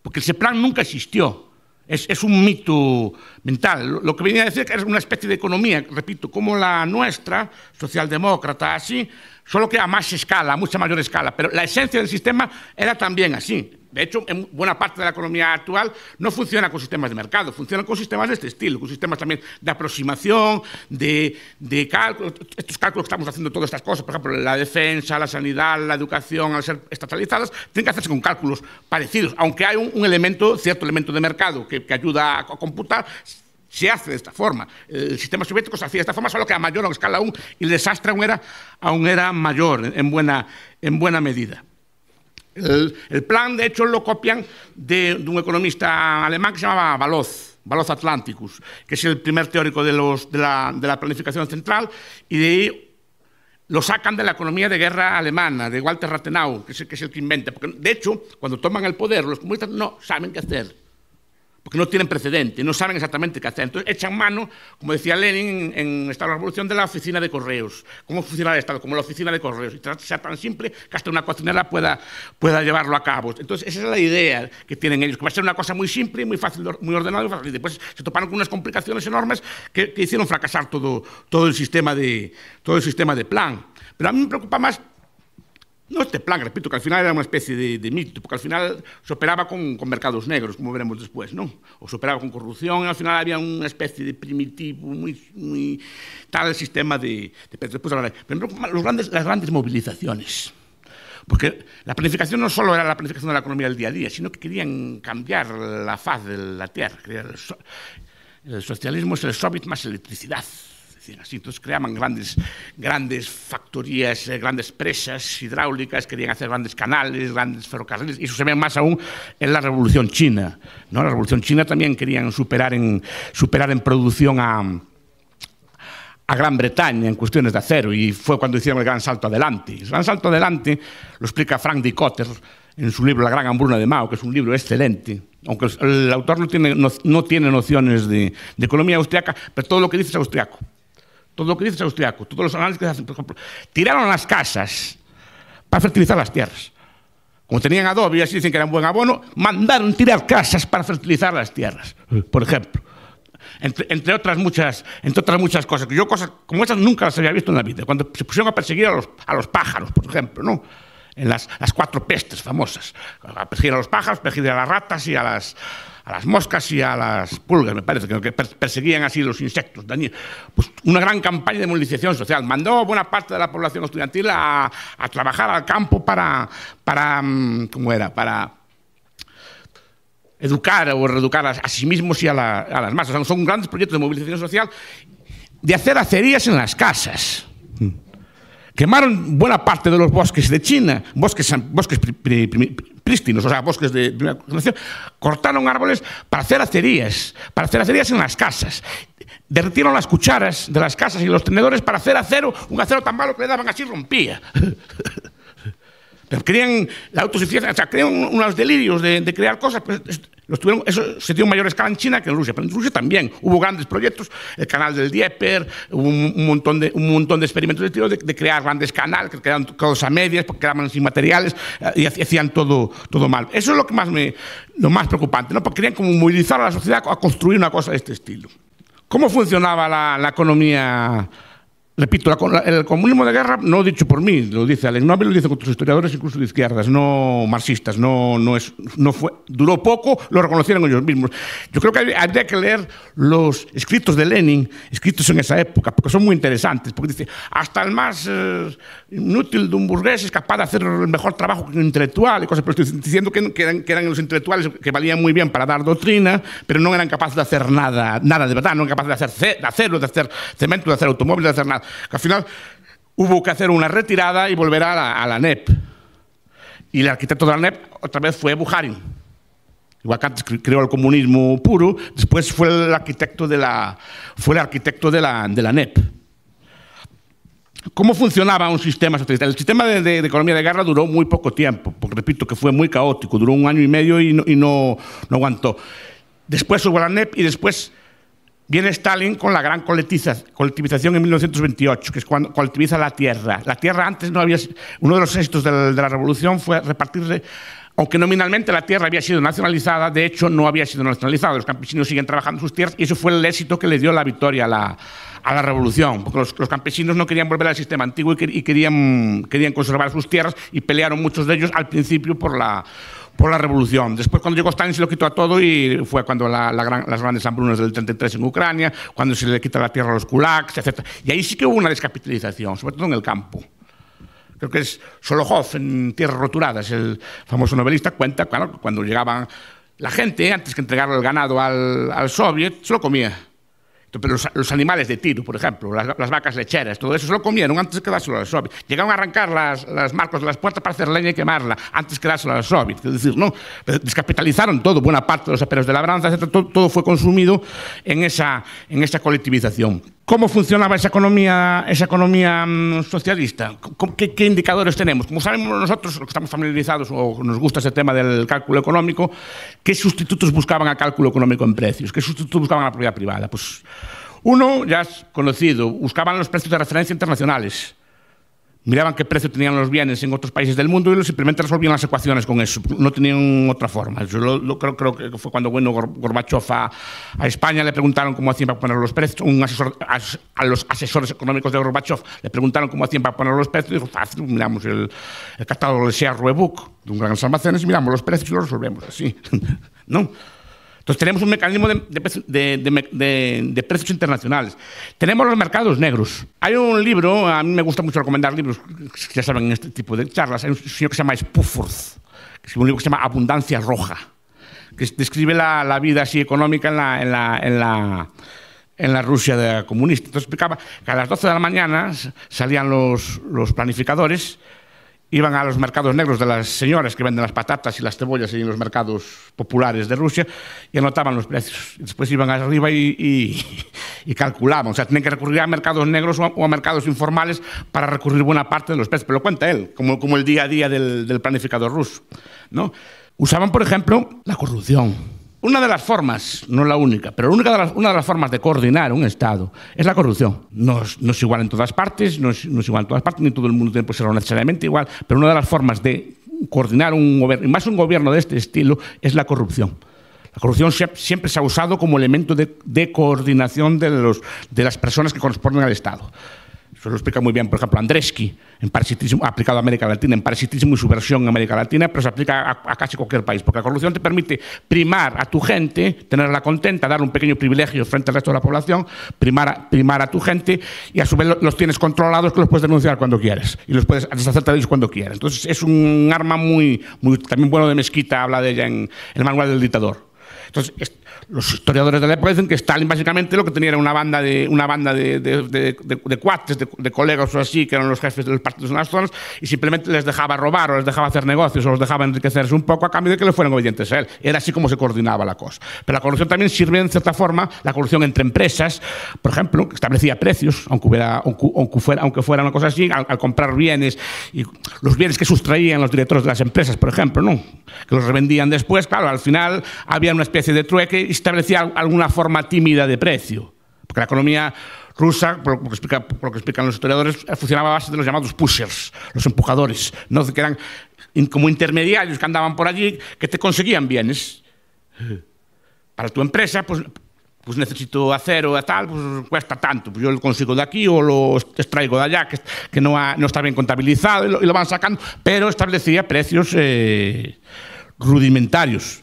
Porque ese plan nunca existió. Es, un mito mental. Lo que venía a decir que es una especie de economía, repito, como la nuestra, socialdemócrata, así, solo que a más escala, a mucha mayor escala, pero la esencia del sistema era también así. De hecho, en buena parte de la economía actual no funciona con sistemas de mercado, funciona con sistemas de este estilo, con sistemas también de aproximación, de, de cálculo. estos cálculos que estamos haciendo, todas estas cosas, por ejemplo, la defensa, la sanidad, la educación, al ser estatalizadas, tienen que hacerse con cálculos parecidos, aunque hay un, un elemento, cierto elemento de mercado que, que ayuda a computar, se hace de esta forma. El sistema soviético se hacía de esta forma, solo que a mayor a escala aún, y el desastre aún era, aún era mayor en buena, en buena medida. El, plan, de hecho, lo copian de, un economista alemán que se llamaba Baloz, Baloz Atlanticus, que es el primer teórico de, la, planificación central, y de ahí lo sacan de la economía de guerra alemana, de Walter Rathenau, que es, el que, es inventa. Porque, de hecho, cuando toman el poder, los comunistas no saben qué hacer porque non tienen precedente, non saben exactamente que hacer. Entón, echan mano, como decía Lenin en, en Estado Revolución, de la oficina de correos. Como funciona el Estado? Como la oficina de correos. Y sea tan simple que hasta una cocinera pueda, pueda llevarlo a cabo. Entonces, esa es la idea que tienen ellos, que va a ser una cosa moi simple, moi fácil, moi ordenada, y después se toparon con unas complicaciones enormes que, que hicieron fracasar todo, todo, el sistema de, todo el sistema de plan. Pero a mí me preocupa más No este plan, repito, que al final era una especie de, mito, porque al final se operaba con, con, mercados negros, como veremos después, ¿no? O se operaba con corrupción, y al final había una especie de primitivo, muy, muy tal sistema de, de Después hablaré. los grandes, las grandes movilizaciones. Porque la planificación no solo era la planificación de la economía del día a día, sino que querían cambiar la faz de la tierra. El socialismo es el Soviet más electricidad. decir, así, entón creaban grandes, grandes factorías, eh, grandes presas hidráulicas, querían hacer grandes canales, grandes ferrocarriles, iso se ve máis aún en la Revolución China. ¿no? La Revolución China tamén querían superar en, superar en producción a, a Gran Bretaña en cuestiones de acero y fue cuando hicieron el gran salto adelante. El gran salto adelante lo explica Frank D. Cotter en su libro La gran hambruna de Mao, que es un libro excelente. Aunque el autor no tiene, no, no tiene nociones de, de economía austriaca, pero todo lo que dice es austriaco. todo lo que dice austriaco, todos los análisis que hacen, por ejemplo, tiraron las casas para fertilizar las tierras. Como tenían adobe y así dicen que eran buen abono, mandaron tirar casas para fertilizar las tierras, por ejemplo. Entre, otras muchas, entre otras muchas cosas. Yo cosas como esas nunca las había visto en la vida. Cuando se pusieron a perseguir a los, a los pájaros, por ejemplo, ¿no? En las, cuatro pestes famosas. A perseguir a los pájaros, perseguir a las ratas y a las, a las moscas y a las pulgas, me parece, que perseguían así los insectos Daniel. Pues una gran campaña de movilización social. Mandó buena parte de la población estudiantil a, trabajar al campo para, para, mm, era? Para educar o reeducar a, sí mismos y a, las masas. son grandes proyectos de movilización social de hacer acerías en las casas. Mm. Quemaron buena parte de los bosques de China, bosques, bosques pri, pri, pri, prístinos, o sea, bosques de primera generación. Cortaron árboles para hacer acerías, para hacer acerías en las casas. Derretieron las cucharas de las casas y los tenedores para hacer acero, un acero tan malo que le daban así rompía. creían la autosuficiencia, o sea, crean unos delirios de, crear cosas. Pero pues, eso se dio en mayor escala en China que en Rusia, pero en Rusia también hubo grandes proyectos, el canal del Dieper, un, un montón, de, un montón de experimentos de de, de crear grandes canales, que creaban cosas a medias, porque quedaban sin materiales eh, y hacían todo, todo mal. Eso es lo que más me, lo más preocupante, ¿no? porque querían como movilizar a la sociedad a construir una cosa de este estilo. ¿Cómo funcionaba la, la economía? Repito, el comunismo de guerra, no dicho por mí, lo dice Lenin, lo dicen otros historiadores, incluso de izquierdas, no marxistas, no, no, es, no fue, duró poco, lo reconocieron ellos mismos. Yo creo que hay que leer los escritos de Lenin, escritos en esa época, porque son muy interesantes, porque dice, hasta el más eh, inútil de un burgués es capaz de hacer el mejor trabajo que un intelectual, y cosas, pero estoy diciendo que, eran, los intelectuales que valían muy bien para dar doctrina, pero no eran capaces de hacer nada, nada de verdad, no eran capaces de hacer de hacerlo, de hacer cemento, de hacer automóviles, de hacer nada al final hubo que hacer una retirada y volver a la, a NEP. Y el arquitecto de la NEP otra vez fue Bujarin. Igual que antes creó el comunismo puro, después fue el arquitecto de la, fue el arquitecto de la, de la NEP. ¿Cómo funcionaba un sistema socialista? El sistema de, economía de guerra duró muy poco tiempo, porque repito que fue muy caótico, duró un año y medio y no, no, no aguantó. Después hubo la NEP y después Viene Stalin con la gran colectivización en 1928, que es cuando colectiviza la tierra. La tierra antes no había. Uno de los éxitos de la, revolución fue repartirse, Aunque nominalmente la tierra había sido nacionalizada, de hecho no había sido nacionalizada. Los campesinos siguen trabajando sus tierras y eso fue el éxito que le dio la victoria a la, revolución, porque los, campesinos no querían volver al sistema antiguo y, y, querían, querían conservar sus tierras y pelearon muchos de ellos al principio por la, por la revolución. Después, cuando llegó Stalin, se lo quitó a todo y fue cuando las grandes hambrunas del 33 en Ucrania, cuando se le quita la tierra a los kulaks, etc. Y ahí sí que hubo una descapitalización, sobre todo en el campo. Creo que es Solojov, en Tierras Roturadas, el famoso novelista, cuenta claro, cuando llegaban la gente, antes que entregarle el ganado al, al soviet, se lo comía Pero los, los, animales de tiro, por ejemplo, las, las, vacas lecheras, todo eso se lo comieron antes que dárselo a los soviets. Llegaron a arrancar las, las marcas de las puertas para hacer leña y quemarla antes que dárselo a los soviets. Es decir, no, descapitalizaron todo, buena parte de los aperos de labranza, todo, todo fue consumido en esa, en esa colectivización. cómo funcionaba esa economía, esa economía mm, socialista, ¿Qué, indicadores tenemos. Como sabemos nosotros, los que estamos familiarizados o nos gusta ese tema del cálculo económico, ¿qué sustitutos buscaban al cálculo económico en precios? ¿Qué sustitutos buscaban a la propiedad privada? Pues uno ya es conocido, buscaban los precios de referencia internacionales. miraban qué precio tenían los bienes en otros países del mundo y ellos simplemente resolvían las ecuaciones con eso. No tenían otra forma. Yo lo, lo, creo, creo, que fue cuando bueno, Gorbachev a, a, España le preguntaron cómo hacían para poner los precios. Un asesor, a, a, los asesores económicos de Gorbachev le preguntaron cómo hacían para poner los precios y dijo, fácil, miramos el, el catálogo de Sea Ruebook de un gran almacenes y miramos los precios y lo resolvemos así. ¿No? Entonces tenemos un mecanismo de, de, de, de, de, de precios internacionales. Tenemos los mercados negros. Hay un libro, a mí me gusta mucho recomendar libros, ya saben, en este tipo de charlas, hay un señor que se llama Spufford, que es un libro que se llama Abundancia Roja, que describe la, la vida así económica en la, en la, en la en la Rusia de la comunista. Entonces explicaba que a las 12 de la mañana salían los, los planificadores iban a los mercados negros de las señoras que venden las patatas y las cebollas en los mercados populares de Rusia y anotaban los precios. Después iban arriba y, calculaban. O sea, tenían que recurrir a mercados negros o a, mercados informales para recurrir buena parte de los precios. Pero lo cuenta él, como, como el día a día del, del planificador ruso. ¿no? Usaban, por ejemplo, la corrupción Una de las formas, no la única, pero una de las, una de las formas de coordinar un Estado es la corrupción. No es, no es igual en todas partes, no es, no es, igual en todas partes, ni todo el mundo tiene que serlo necesariamente igual, pero una de las formas de coordinar un gobierno, y más un gobierno de este estilo, es la corrupción. La corrupción siempre se ha usado como elemento de, de coordinación de, los, de las personas que corresponden al Estado. Eso lo explica muy bien, por ejemplo, Andreski, en parasitismo, aplicado a América Latina, en parasitismo y subversión en América Latina, pero se aplica a, casi cualquier país, porque la corrupción te permite primar a tu gente, tenerla contenta, darle un pequeño privilegio frente al resto de la población, primar, primar a tu gente y a su vez los tienes controlados que los puedes denunciar cuando quieres y los puedes deshacerte de ellos cuando quieras. Entonces es un arma muy, muy también bueno de mezquita, habla de ella en, en el manual del dictador. Entonces, los historiadores de la época dicen que Stalin básicamente lo que tenía era una banda de una banda de, cuates, de, colegas o así, que eran los jefes de los partidos en las zonas, y simplemente les dejaba robar o les dejaba hacer negocios o los dejaba enriquecerse un poco a cambio de que le fueran obedientes a él. Era así como se coordinaba la cosa. Pero la corrupción también sirve, en cierta forma, la corrupción entre empresas, por ejemplo, que establecía precios, aunque, fuera, aunque fuera una cosa así, al, comprar bienes, y los bienes que sustraían los directores de las empresas, por ejemplo, ¿no? que los revendían después, claro, al final había una especie de trueque establecía alguna forma tímida de precio. Porque la economía rusa, por lo, que explica, por lo que explican los historiadores, eh, funcionaba a base de los llamados pushers, los empujadores, ¿no? que eran como intermediarios que andaban por allí, que te conseguían bienes. Para tu empresa, pues, pues necesito acero, tal, pues cuesta tanto, pues yo lo consigo de aquí o lo extraigo de allá, que, que no, ha, no está bien contabilizado y lo, y lo, van sacando, pero establecía precios eh, rudimentarios.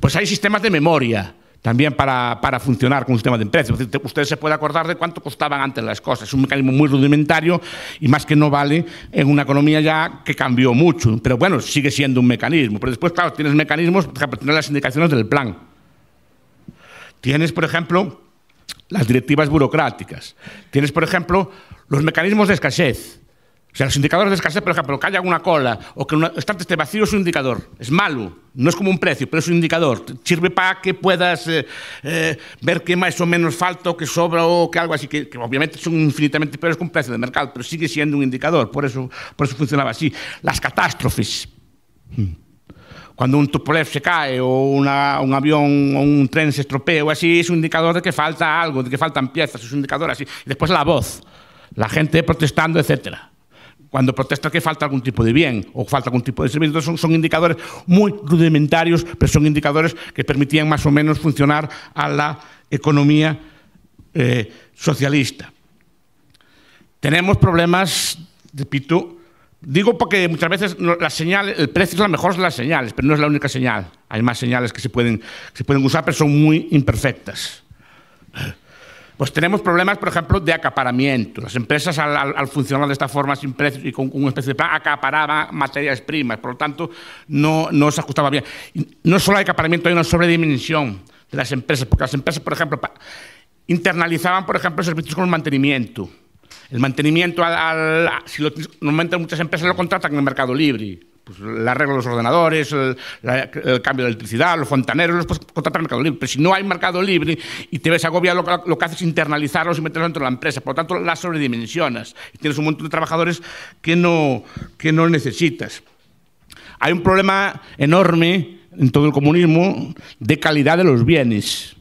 Pues hay sistemas de memoria, también para, funcionar con un sistema de precios. Usted se puede acordar de cuánto costaban antes las cosas. Es un mecanismo muy rudimentario y más que no vale en una economía ya que cambió mucho. Pero bueno, sigue siendo un mecanismo. Pero después, claro, tienes mecanismos, para tener las indicaciones del plan. Tienes, por ejemplo, las directivas burocráticas. Tienes, por ejemplo, los mecanismos de escasez. O sea, los indicadores de escasez, por ejemplo, que haya una cola o que un estante esté vacío es un indicador. Es malo, no es como un precio, pero es un indicador. Sirve para que puedas eh, eh, ver qué más o menos falta o qué sobra o qué algo así, que, obviamente son infinitamente peores que un precio de mercado, pero sigue siendo un indicador. Por eso, por eso funcionaba así. Las catástrofes. Cuando un Tupolev se cae o un avión o un tren se estropea o así, es un indicador de que falta algo, de que faltan piezas, es un indicador así. después la voz, la gente protestando, etcétera cuando protesta que falta algún tipo de bien o falta algún tipo de servicio. son, son, indicadores muy rudimentarios, pero son indicadores que permitían más o menos funcionar a la economía eh, socialista. Tenemos problemas, repito, digo porque muchas veces la señal, el precio es la mejor de las señales, pero no es la única señal. Hay más señales que se pueden, que se pueden usar, pero son muy imperfectas. Pues tenemos problemas, por ejemplo, de acaparamiento. Las empresas, al, funcionar de esta forma sin precios y con una especie de plan, acaparaban materias primas. Por lo tanto, no, se ajustaba bien. No solo hay acaparamiento, hay una sobredimensión de las empresas, porque las empresas, por ejemplo, internalizaban, por ejemplo, servicios como el mantenimiento. El mantenimiento, si lo, normalmente muchas empresas lo contratan en el mercado libre pues, el arreglo de los ordenadores, el, cambio de electricidad, los fontaneros, los puedes contratar mercado libre. Pero si no hay mercado libre y te ves agobiado, lo, que haces es internalizarlos y meterlos dentro de la empresa. Por lo tanto, las sobredimensionas. Y tienes un montón de trabajadores que no, que no necesitas. Hay un problema enorme en todo el comunismo de calidad de los bienes.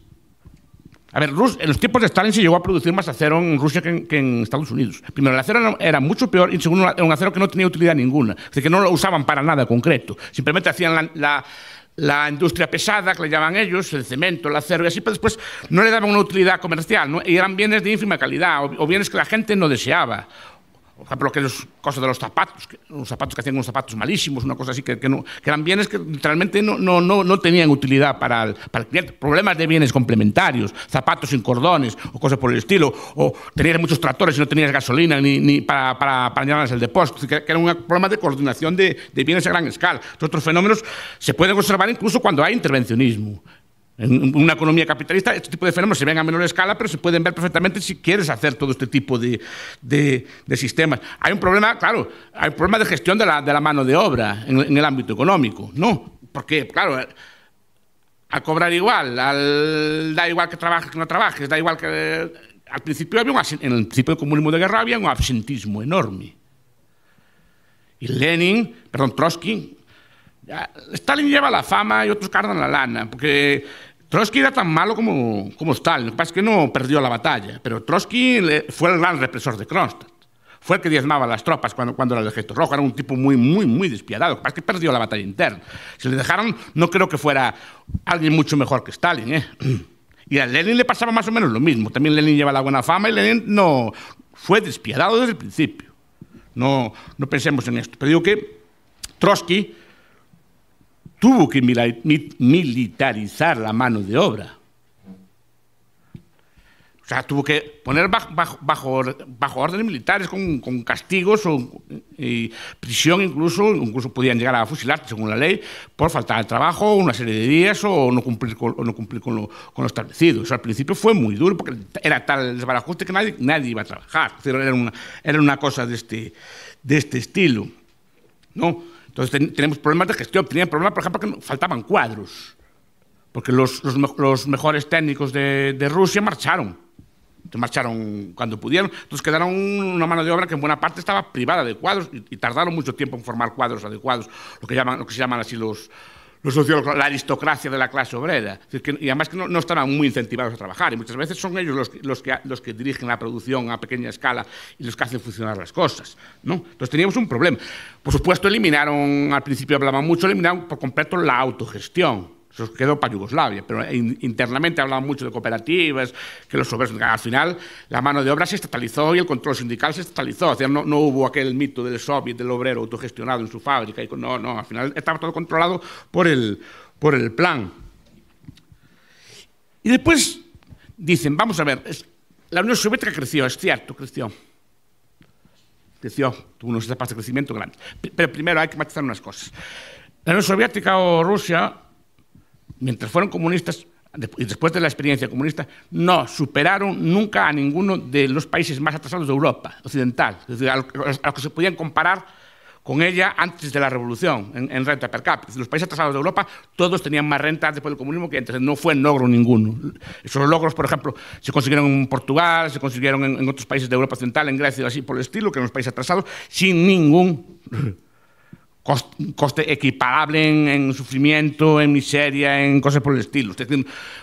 A ver, en los tiempos de Stalin se llegó a producir más acero en Rusia que en, Estados Unidos. Primero, el acero era mucho peor y segundo, era un acero que no tenía utilidad ninguna. Es decir, que no lo usaban para nada concreto. Simplemente hacían la, la industria pesada, que le llaman ellos, el cemento, el acero y así, pero después no le daban una utilidad comercial ¿no? y eran bienes de ínfima calidad o, bienes que la gente no deseaba por ejemplo, los cosas de los zapatos, que, unos zapatos que hacían unos zapatos malísimos, una cosa así, que, que, no, que eran bienes que literalmente no, no, no, no tenían utilidad para el, para cliente. Problemas de bienes complementarios, zapatos sin cordones o cosas por el estilo, o tenías muchos tractores y no tenías gasolina ni, ni para, para, el depósito, que, un problema de coordinación de, de bienes a gran escala. otros fenómenos se pueden observar incluso cuando hay intervencionismo. En una economía capitalista, este tipo de fenómenos se ven a menor escala, pero se pueden ver perfectamente si quieres hacer todo este tipo de, sistemas. Hay un problema, claro, hay un problema de gestión de la, mano de obra en, el ámbito económico, ¿no? Porque, claro, a cobrar igual, da igual que trabajes que no trabajes, da igual que. Al principio había un, en el principio del comunismo de guerra había un absentismo enorme. Y Lenin, perdón, Trotsky, Stalin lleva la fama y otros cargan la lana, porque Trotsky era tan malo como, como Stalin. Lo que pasa es que no perdió la batalla, pero Trotsky fue el gran represor de Kronstadt. Fue el que diezmaba las tropas cuando, cuando era el ejército rojo. Era un tipo muy, muy, muy despiadado. Lo que pasa es que perdió la batalla interna. Se le dejaron, no creo que fuera alguien mucho mejor que Stalin. ¿eh? Y a Lenin le pasaba más o menos lo mismo. También Lenin lleva la buena fama y Lenin no fue despiadado desde el principio. No, no pensemos en esto. Pero digo que Trotsky tuvo que militarizar la mano de obra. O sea, tuvo que poner bajo, bajo, bajo, órdenes militares, con, castigos o, y prisión incluso, incluso podían llegar a fusilar, según la ley, por faltar al trabajo una serie de días o no cumplir con, no cumplir con, lo, establecido. Eso al principio fue muy duro porque era tal desbarajuste que nadie, nadie iba a trabajar. Era una, era una cosa de este, de este estilo. ¿no? Entonces tenemos problemas de gestión, tenían problemas, por ejemplo, que faltaban cuadros, porque los, mejores técnicos de, Rusia marcharon. marcharon cuando pudieron. Entonces quedaron una mano de obra que en buena parte estaba privada de cuadros y, y tardaron mucho tiempo en formar cuadros adecuados, lo que, llaman, lo que se llaman así los, la aristocracia de la clase obrera. Es y además que no, no, estaban muy incentivados a trabajar. Y muchas veces son ellos los, los, que, dirigen la producción a pequeña escala y los que hacen funcionar las cosas. ¿no? Entonces teníamos un problema. Por supuesto, eliminaron, al principio hablaban mucho, eliminaron por completo la autogestión. Eso quedó para Yugoslavia, pero internamente hablaban mucho de cooperativas, que los obreros... Al final, la mano de obra se estatalizó y el control sindical se estatalizó. O sea, no, no, hubo aquel mito del soviet, del obrero autogestionado en su fábrica. Y, no, no, al final estaba todo controlado por el, por el plan. Y después dicen, vamos a ver, la Unión Soviética creció, es cierto, creció. Creció, tuvo unos etapas de crecimiento grandes. Pero primero hay que matizar unas cosas. La Unión Soviética o Rusia mientras fueron comunistas, y después de la experiencia comunista, no superaron nunca a ninguno de los países más atrasados de Europa occidental, es decir, a los que se podían comparar con ella antes de la revolución en, renta per cápita. Los países atrasados de Europa todos tenían más renta después del comunismo que antes. No fue logro ninguno. Esos logros, por ejemplo, se consiguieron en Portugal, se consiguieron en, otros países de Europa Occidental, en Grecia, así por el estilo, que en los países atrasados, sin ningún coste equiparable en, sufrimiento, en miseria, en cosas por el estilo.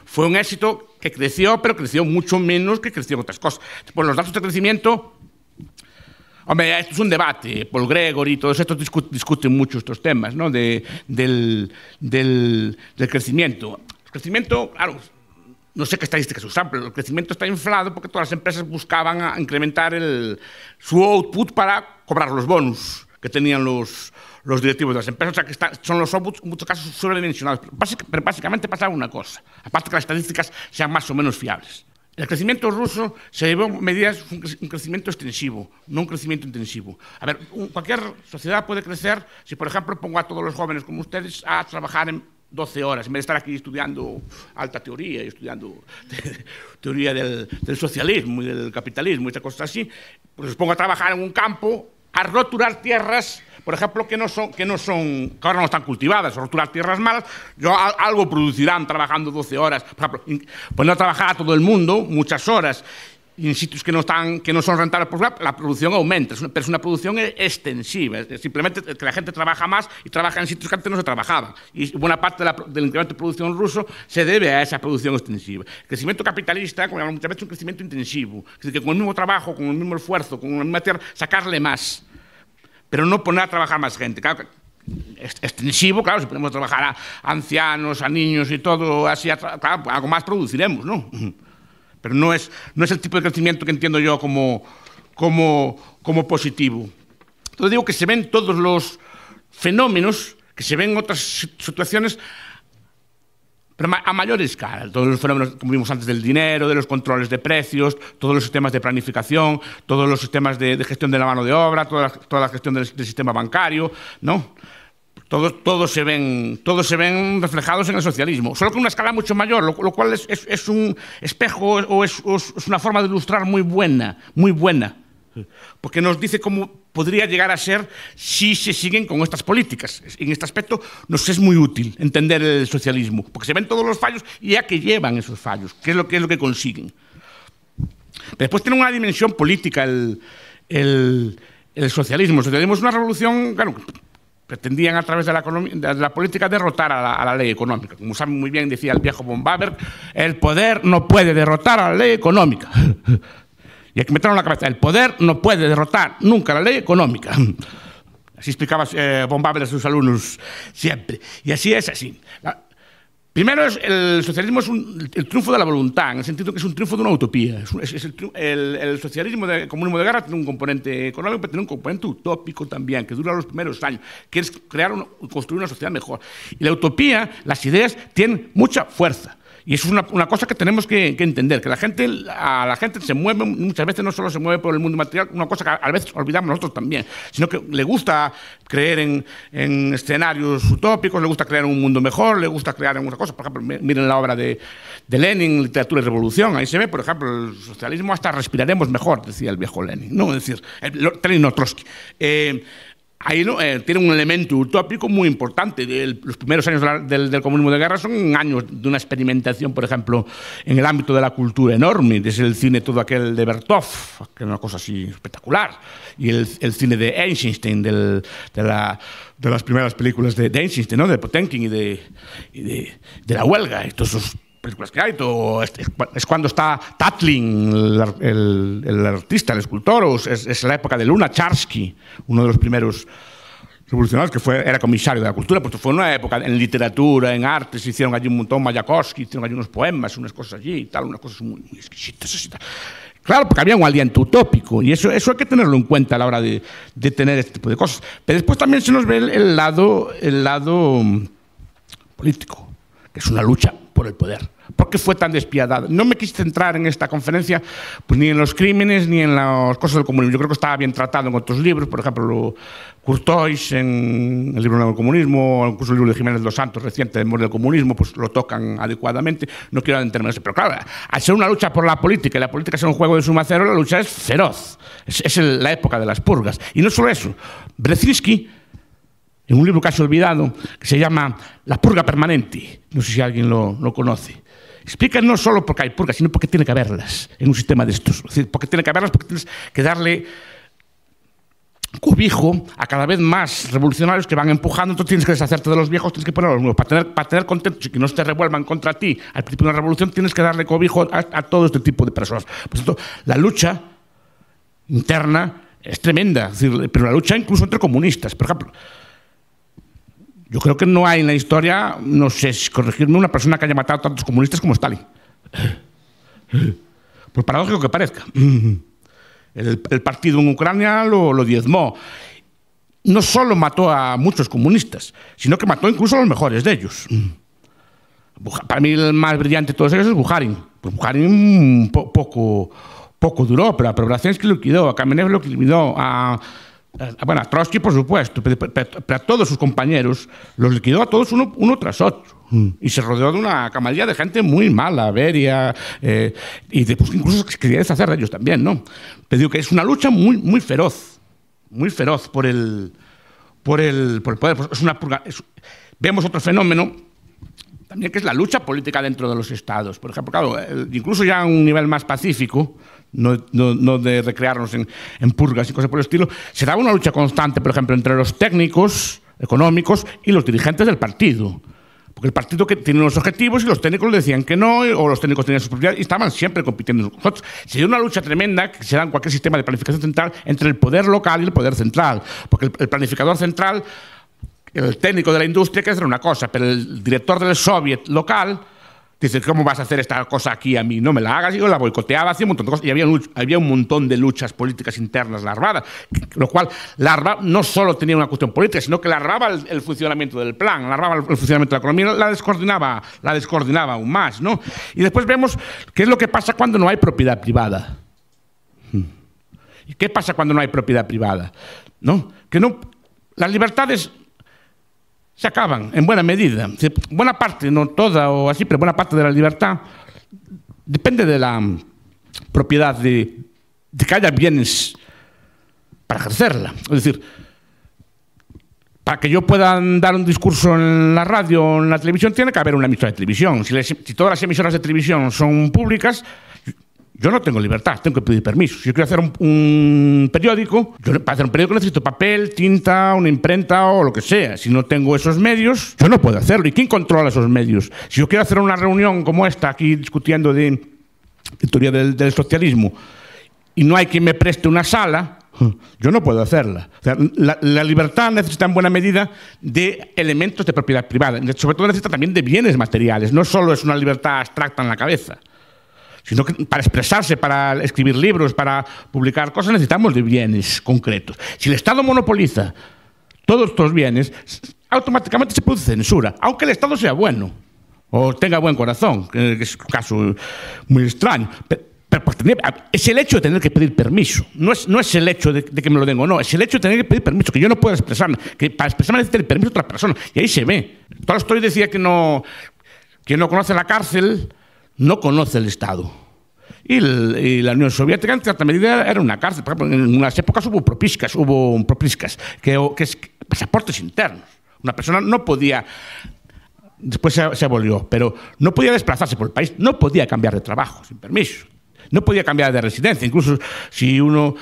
fue un éxito que creció, pero creció mucho menos que creció otras cosas. Por los datos de crecimiento, hombre, esto es un debate. Paul Gregory y todos estos discuten mucho estos temas ¿no? De, del, crecimiento. El crecimiento, claro, no sé qué estadísticas usan, pero el crecimiento está inflado porque todas las empresas buscaban incrementar su output para cobrar los bonos que tenían los, los directivos de las empresas, o sea, que está, son los en muchos casos sobredimensionados. Pero básicamente pasa una cosa, aparte que las estadísticas sean más o menos fiables. El crecimiento ruso se llevó medidas, un crecimiento extensivo, no un crecimiento intensivo. A ver, cualquier sociedad puede crecer si, por ejemplo, pongo a todos los jóvenes como ustedes a trabajar en 12 horas, en vez de estar aquí estudiando alta teoría y estudiando teoría del, del, socialismo y del capitalismo y estas cosas así, pues los pongo a trabajar en un campo a roturar tierras, por ejemplo, que no son, que no son, ahora no están cultivadas, roturar tierras malas, yo, algo producirán trabajando 12 horas, por ejemplo, poner a trabajar a todo el mundo muchas horas en sitios que no, están, que no son rentables, por la, producción aumenta, es una, pero es una producción e-, extensiva, simplemente que la gente trabaja más y trabaja en sitios que antes no se trabajaba. Y buena parte del incremento de producción ruso se debe a esa producción extensiva. El crecimiento capitalista, como muchas veces, es un crecimiento intensivo, es decir, que con el mismo trabajo, con el mismo esfuerzo, con la misma tierra, sacarle más, pero no poner a trabajar más gente. Claro, extensivo, claro, si ponemos a trabajar a ancianos, a niños y todo así, claro, pues algo más produciremos, ¿no? Pero no es, no es el tipo de crecimiento que entiendo yo como, como, como positivo. Entonces digo que se ven todos los fenómenos, que se ven otras situaciones, pero a mayor escala. Todos los fenómenos, como vimos antes, del dinero, de los controles de precios, todos los sistemas de planificación, todos los sistemas de, gestión de la mano de obra, toda la, toda la gestión del, del sistema bancario, ¿no? todos, todos, se ven, todos se ven reflejados en el socialismo, solo con una escala mucho mayor, lo, lo cual es, es, es, un espejo o es, o es, una forma de ilustrar muy buena, muy buena, porque nos dice cómo podría llegar a ser si se siguen con estas políticas. En este aspecto nos es muy útil entender el socialismo, porque se ven todos los fallos y a qué llevan esos fallos, qué es lo, que es lo que consiguen. Después tiene una dimensión política el, el, el socialismo. El socialismo es una revolución, claro, pretendían a través de la, política derrotar a la, ley económica. Como saben muy bien, decía el viejo von Baber, el poder no puede derrotar a la ley económica. Y hay que meterlo la cabeza, el poder no puede derrotar nunca a la ley económica. Así explicaba eh, von Baber a sus alumnos siempre. Y así es así. Primero, es, el socialismo es el triunfo de la voluntad, en el sentido que es un triunfo de una utopía. el, socialismo de, comunismo de guerra tiene un componente económico, pero tiene un componente utópico también, que dura los primeros años, que es crear construir una sociedad mejor. Y la utopía, las ideas, tienen mucha fuerza. Y eso es una, cosa que tenemos que, entender, que la gente, a la gente se mueve, muchas veces no solo se mueve por el mundo material, una cosa que a, veces olvidamos nosotros también, sino que le gusta creer en, escenarios utópicos, le gusta crear un mundo mejor, le gusta crear algunas cosas. Por ejemplo, miren la obra de, Lenin, Literatura y Revolución, ahí se ve, por ejemplo, el socialismo hasta respiraremos mejor, decía el viejo Lenin, ¿no? Es decir, el, Lenin eh, ahí eh, tiene un elemento utópico muy importante. los primeros años del, comunismo de guerra son años de una experimentación, por ejemplo, en el ámbito de la cultura enorme, desde el cine todo aquel de Bertov, que es una cosa así espectacular, y el, cine de Einstein, de, las primeras películas de, Einstein, ¿no? de Potemkin y, de, de, la huelga, y películas que es, cuando está Tatlin, el, artista, el escultor, o es, es, la época de Luna Charsky, uno de los primeros revolucionarios que fue, era comisario de la cultura, pues fue una época en literatura, en arte, se hicieron allí un montón, Mayakovsky, hicieron allí unos poemas, unas cosas allí y tal, unas cosas muy, exquisitas. Claro, porque había un aliento utópico y eso, eso hay que tenerlo en cuenta a la hora de, de tener este tipo de cosas. Pero después también se nos ve el, el lado, el lado mm, político, que es una lucha por el poder. ¿Por qué fue tan despiadado? No me quise centrar en esta conferencia pues, ni en los crímenes ni en las cosas del comunismo. Yo creo que estaba bien tratado en otros libros, por ejemplo, Curtois en el libro del comunismo, incluso el libro de Jiménez los Santos reciente de amor del comunismo, pues lo tocan adecuadamente. No quiero adentrarme en eso, pero claro, al ser una lucha por la política y la política es un juego de suma cero, la lucha es feroz. Es, la época de las purgas. Y no solo eso, Brezinski en un libro casi olvidado que se llama La purga permanente. No sé si alguien lo, conoce. Explica no solo porque hay purgas, sino porque tiene que haberlas en un sistema de estos. Es decir, porque tiene que haberlas, porque tienes que darle cobijo a cada vez más revolucionarios que van empujando, tú tienes que deshacerte de los viejos, tienes que poner a los nuevos. Para tener, para tener contentos y que no se revuelvan contra ti al principio de una revolución, tienes que darle cobijo a, todo este tipo de personas. Por lo tanto, la lucha interna es tremenda, pero la lucha incluso entre comunistas, por ejemplo. Yo creo que no hay en la historia, no sé, corregirme, una persona que haya matado a tantos comunistas como Stalin. Por paradójico que parezca. El, partido en Ucrania lo, diezmó. No solo mató a muchos comunistas, sino que mató incluso a los mejores de ellos. Para mí el más brillante de todos ellos es Bujarin. Pues Bujarin mm, poco, poco duró, pero a que lo liquidó, a Kamenev lo liquidó, a eh, bueno, a Trotsky, por supuesto, pero, a todos sus compañeros los liquidó a todos uno, tras otro. Mm. Y se rodeó de una camarilla de gente muy mala, Beria, eh, y pues, incluso quería deshacer de ellos también, ¿no? Pero digo que es una lucha muy, muy feroz, muy feroz por el, por el, por el poder. Pues, es una vemos otro fenómeno también que es la lucha política dentro de los estados. Por ejemplo, claro, incluso ya a un nivel más pacífico, no, de recrearnos en, purgas y cosas por el estilo, se daba una lucha constante, por ejemplo, entre los técnicos económicos y los dirigentes del partido. Porque el partido que tiene los objetivos y los técnicos le decían que no, o los técnicos tenían sus propiedades y estaban siempre compitiendo con nosotros. Se dio una lucha tremenda que se da en cualquier sistema de planificación central entre el poder local y el poder central. Porque el, planificador central, el técnico de la industria, que es una cosa, pero el director del soviet local Dice, ¿cómo vas a hacer esta cosa aquí a mí? No me la hagas. Y yo la boicoteaba, hacía un montón de cosas. Y había, había un montón de luchas políticas internas larvadas. Lo cual larva, no solo tenía una cuestión política, sino que larvaba el, funcionamiento del plan, larvaba el, funcionamiento de la economía, la descoordinaba, la descoordinaba aún más. ¿no? Y después vemos qué es lo que pasa cuando no hay propiedad privada. Hmm. ¿Y qué pasa cuando no hay propiedad privada? ¿No? Que no, las libertades se acaban en buena medida. Buena parte, no toda o así, pero buena parte de la libertad depende de la mm, propiedad de, que haya bienes para ejercerla. Es decir, para que yo pueda dar un discurso en la radio o en la televisión, tiene que haber una emisora de televisión. Si, si todas las emisoras de televisión son públicas, yo no tengo libertad, tengo que pedir permiso. Si yo quiero hacer un, periódico, yo para hacer un periódico necesito papel, tinta, una imprenta o lo que sea. Si no tengo esos medios, yo no puedo hacerlo. ¿Y quién controla esos medios? Si yo quiero hacer una reunión como esta, aquí discutiendo de, teoría del, socialismo, y no hay quien me preste una sala, yo no puedo hacerla. la, la, libertad necesita en buena medida de elementos de propiedad privada, sobre todo necesita también de bienes materiales, no solo es una libertad abstracta en la cabeza sino que para expresarse, para escribir libros, para publicar cosas, necesitamos de bienes concretos. Si el Estado monopoliza todos estos bienes, automáticamente se produce censura, aunque el Estado sea bueno o tenga buen corazón, que es un caso muy extraño. Pero es el hecho de tener que pedir permiso. No es, no es el hecho de, que me lo den o no, es el hecho de tener que pedir permiso, que yo no puedo expresarme, que para expresarme necesito el permiso de otra persona. Y ahí se ve. Tolstoy decía que no, que no conoce la cárcel no conoce el Estado. Y, el, y, la Unión Soviética en cierta medida era una cárcel. Por ejemplo, en unas épocas hubo propiscas, hubo propiscas, que, que es pasaportes internos. Una persona no podía, después se, se, abolió, pero no podía desplazarse por el país, no podía cambiar de trabajo sin permiso. No podía cambiar de residencia, incluso si uno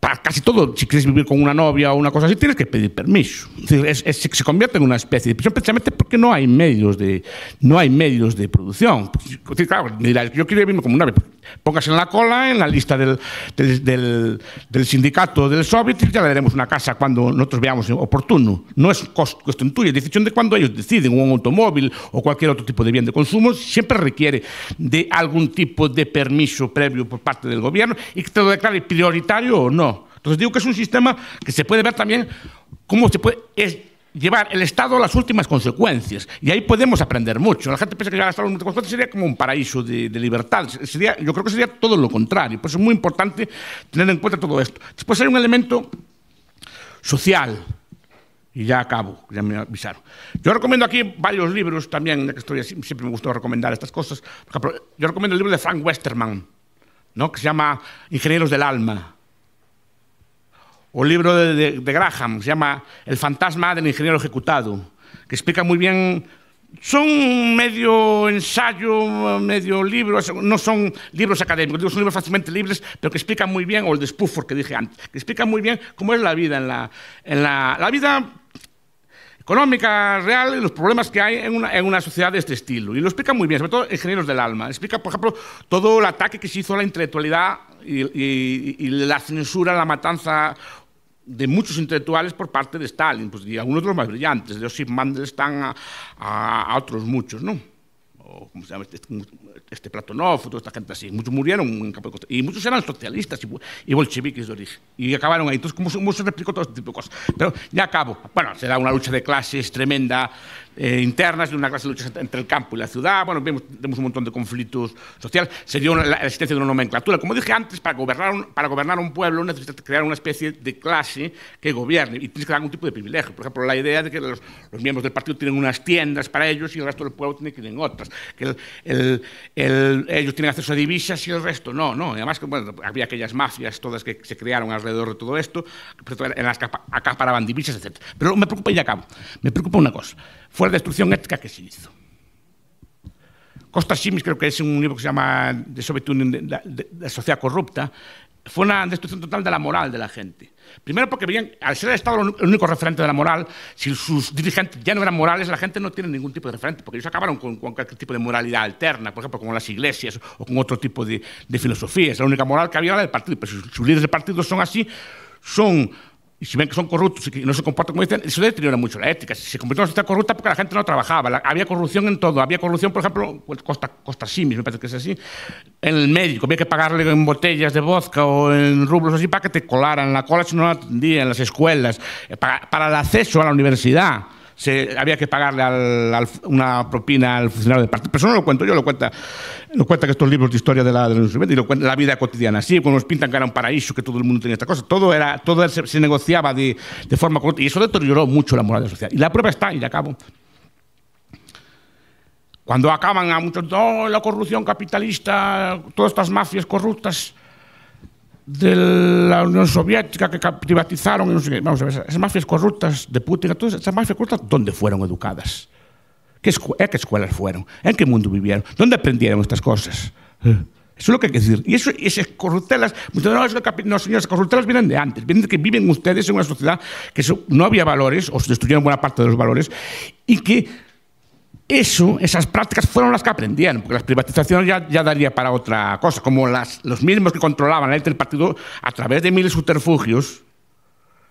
para casi todo, si quieres vivir con una novia o una cosa así, tienes que pedir permiso. Es, se convierte en una especie de prisión precisamente porque no hay medios de, no hay medios de producción. Pues, claro, yo quiero vivir como una novia. Póngase en la cola, en la lista del, sindicato del soviet y ya le daremos una casa cuando nosotros veamos oportuno. No es cuestión tuya, es decisión de cuando ellos deciden, un automóvil o cualquier otro tipo de bien de consumo, siempre requiere de algún tipo de permiso previo por parte del gobierno y que te lo declare prioritario o no. Entonces digo que es un sistema que se puede ver también cómo se puede llevar el Estado a las últimas consecuencias. Y ahí podemos aprender mucho. La gente piensa que llegar a las últimas consecuencias sería como un paraíso de, libertad. yo creo que sería todo lo contrario. Por eso es muy importante tener en cuenta todo esto. Después hay un elemento social. Y ya acabo, ya me avisaron. Yo recomiendo aquí varios libros también, que estoy siempre me gusta recomendar estas cosas. yo recomiendo el libro de Frank Westerman, ¿no? que se llama Ingenieros del Alma o libro de, Graham, se llama El fantasma del ingeniero ejecutado, que explica muy bien son medio ensayo, medio libro, no son libros académicos, son libros fácilmente libres, pero que explican muy bien, o el de que dije antes, que explican muy bien cómo es la vida en la, en la, vida económica real y los problemas que hay en una, sociedad de este estilo. Y lo explica muy bien, sobre todo ingenieros del alma. Explica, por ejemplo, todo el ataque que se hizo a la intelectualidad y, y la censura, la matanza de muchos intelectuales por parte de Stalin, pues, y algunos de los más brillantes, de Osip Mandelstam a, a, otros muchos, ¿no? O, ¿cómo se llama? Este, este, este Platonov, toda esta gente así. Muchos murieron en campo y muchos eran socialistas y, bolcheviques de origen. Y acabaron ahí. Entonces, como se, explicó todo este tipo de cosas? Pero ya acabo. Bueno, será una lucha de clases tremenda. Eh, internas, de una clase de luchas entre el campo y la ciudad. Bueno, vemos, un montón de conflictos sociales. Se dio la existencia de una nomenclatura. Como dije antes, para gobernar, un, para gobernar un pueblo necesitas crear una especie de clase que gobierne y tienes que dar algún tipo de privilegio. Por ejemplo, la idea de que los, los miembros del partido tienen unas tiendas para ellos y el resto del pueblo tiene que ir otras. Que ellos tienen acceso a divisas y el resto no, no. Y además, que, bueno, había aquellas mafias todas que se crearon alrededor de todo esto, en las que acaparaban divisas, etc. Pero me preocupa y acabo. Me preocupa una cosa. foi a destrucción ética que se hizo. Costa Simis, creo que é un libro que se chama De Sobetunen, da, da sociedade corrupta, foi unha destrucción total de la moral de la gente. Primero porque bien, al ser el Estado el único referente de la moral, si sus dirigentes ya no eran morales, la gente no tiene ningún tipo de referente, porque ellos acabaron con, con cualquier tipo de moralidad alterna, por ejemplo, con las iglesias o con otro tipo de, de filosofías. La única moral que había era el partido, pero si sus líderes de partido son así, son y si ven que son corruptos y no se comportan como dicen, eso deteriora mucho la ética. Si se convirtió en corrupta porque la gente no trabajaba, había corrupción en todo. Había corrupción, por ejemplo, pues, Costa, Costa Simis, me parece que es así, en el médico. Había que pagarle en botellas de vodka o en rublos así para que te colaran la cola si no la atendían, en las escuelas, eh, para, para el acceso a la universidad se, había que pagarle una propina al funcionario del partido. Pero eso no lo cuento yo, lo cuenta, lo cuenta que estos libros de historia de la, y la vida cotidiana. Así, cuando pues nos pintan que era un paraíso, que todo el mundo tenía esta cosa, todo, era, todo se, negociaba de, de forma corrupta, Y eso deterioró mucho la moral social. Y la prueba está, y la acabo. Cuando acaban a muchos, oh, la corrupción capitalista, todas estas mafias corruptas, de la Unión Soviética que privatizaron, vamos a ver, esas mafias corruptas de Putin, todas esas mafias corruptas, ¿dónde fueron educadas? ¿Qué qué escuelas fueron? ¿En qué mundo vivieron? ¿Dónde aprendieron estas cosas? Eh, eso es lo que hay que decir. Y, eso, esas corruptelas, no, es corruptelas vienen de antes, vienen de que viven ustedes en una sociedad que no había valores, o se destruyeron buena parte de los valores, y que eso, esas prácticas fueron las que aprendían, porque las privatizaciones ya, ya daría para otra cosa, como las, los mismos que controlaban el del partido a través de miles de subterfugios,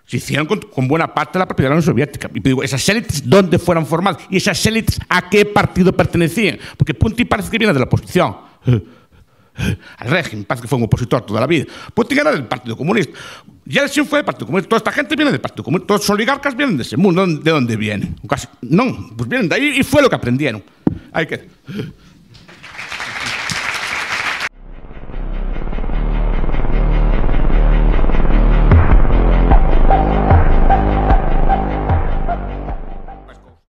se hicieron con, buena parte de la propiedad de la Unión Soviética. Y digo, esas élites, ¿dónde fueron formadas? ¿Y esas élites a qué partido pertenecían? Porque Punti parece que viene de la oposición. al régimen, parece que fue un opositor toda la vida, Putin era del Partido Comunista, Yeltsin fue del Partido Comunista, toda esta gente viene del Partido Comunista, todos los oligarcas vienen de ese mundo, ¿de dónde vienen? No, pues vienen de ahí y fue lo que aprendieron. Hay que...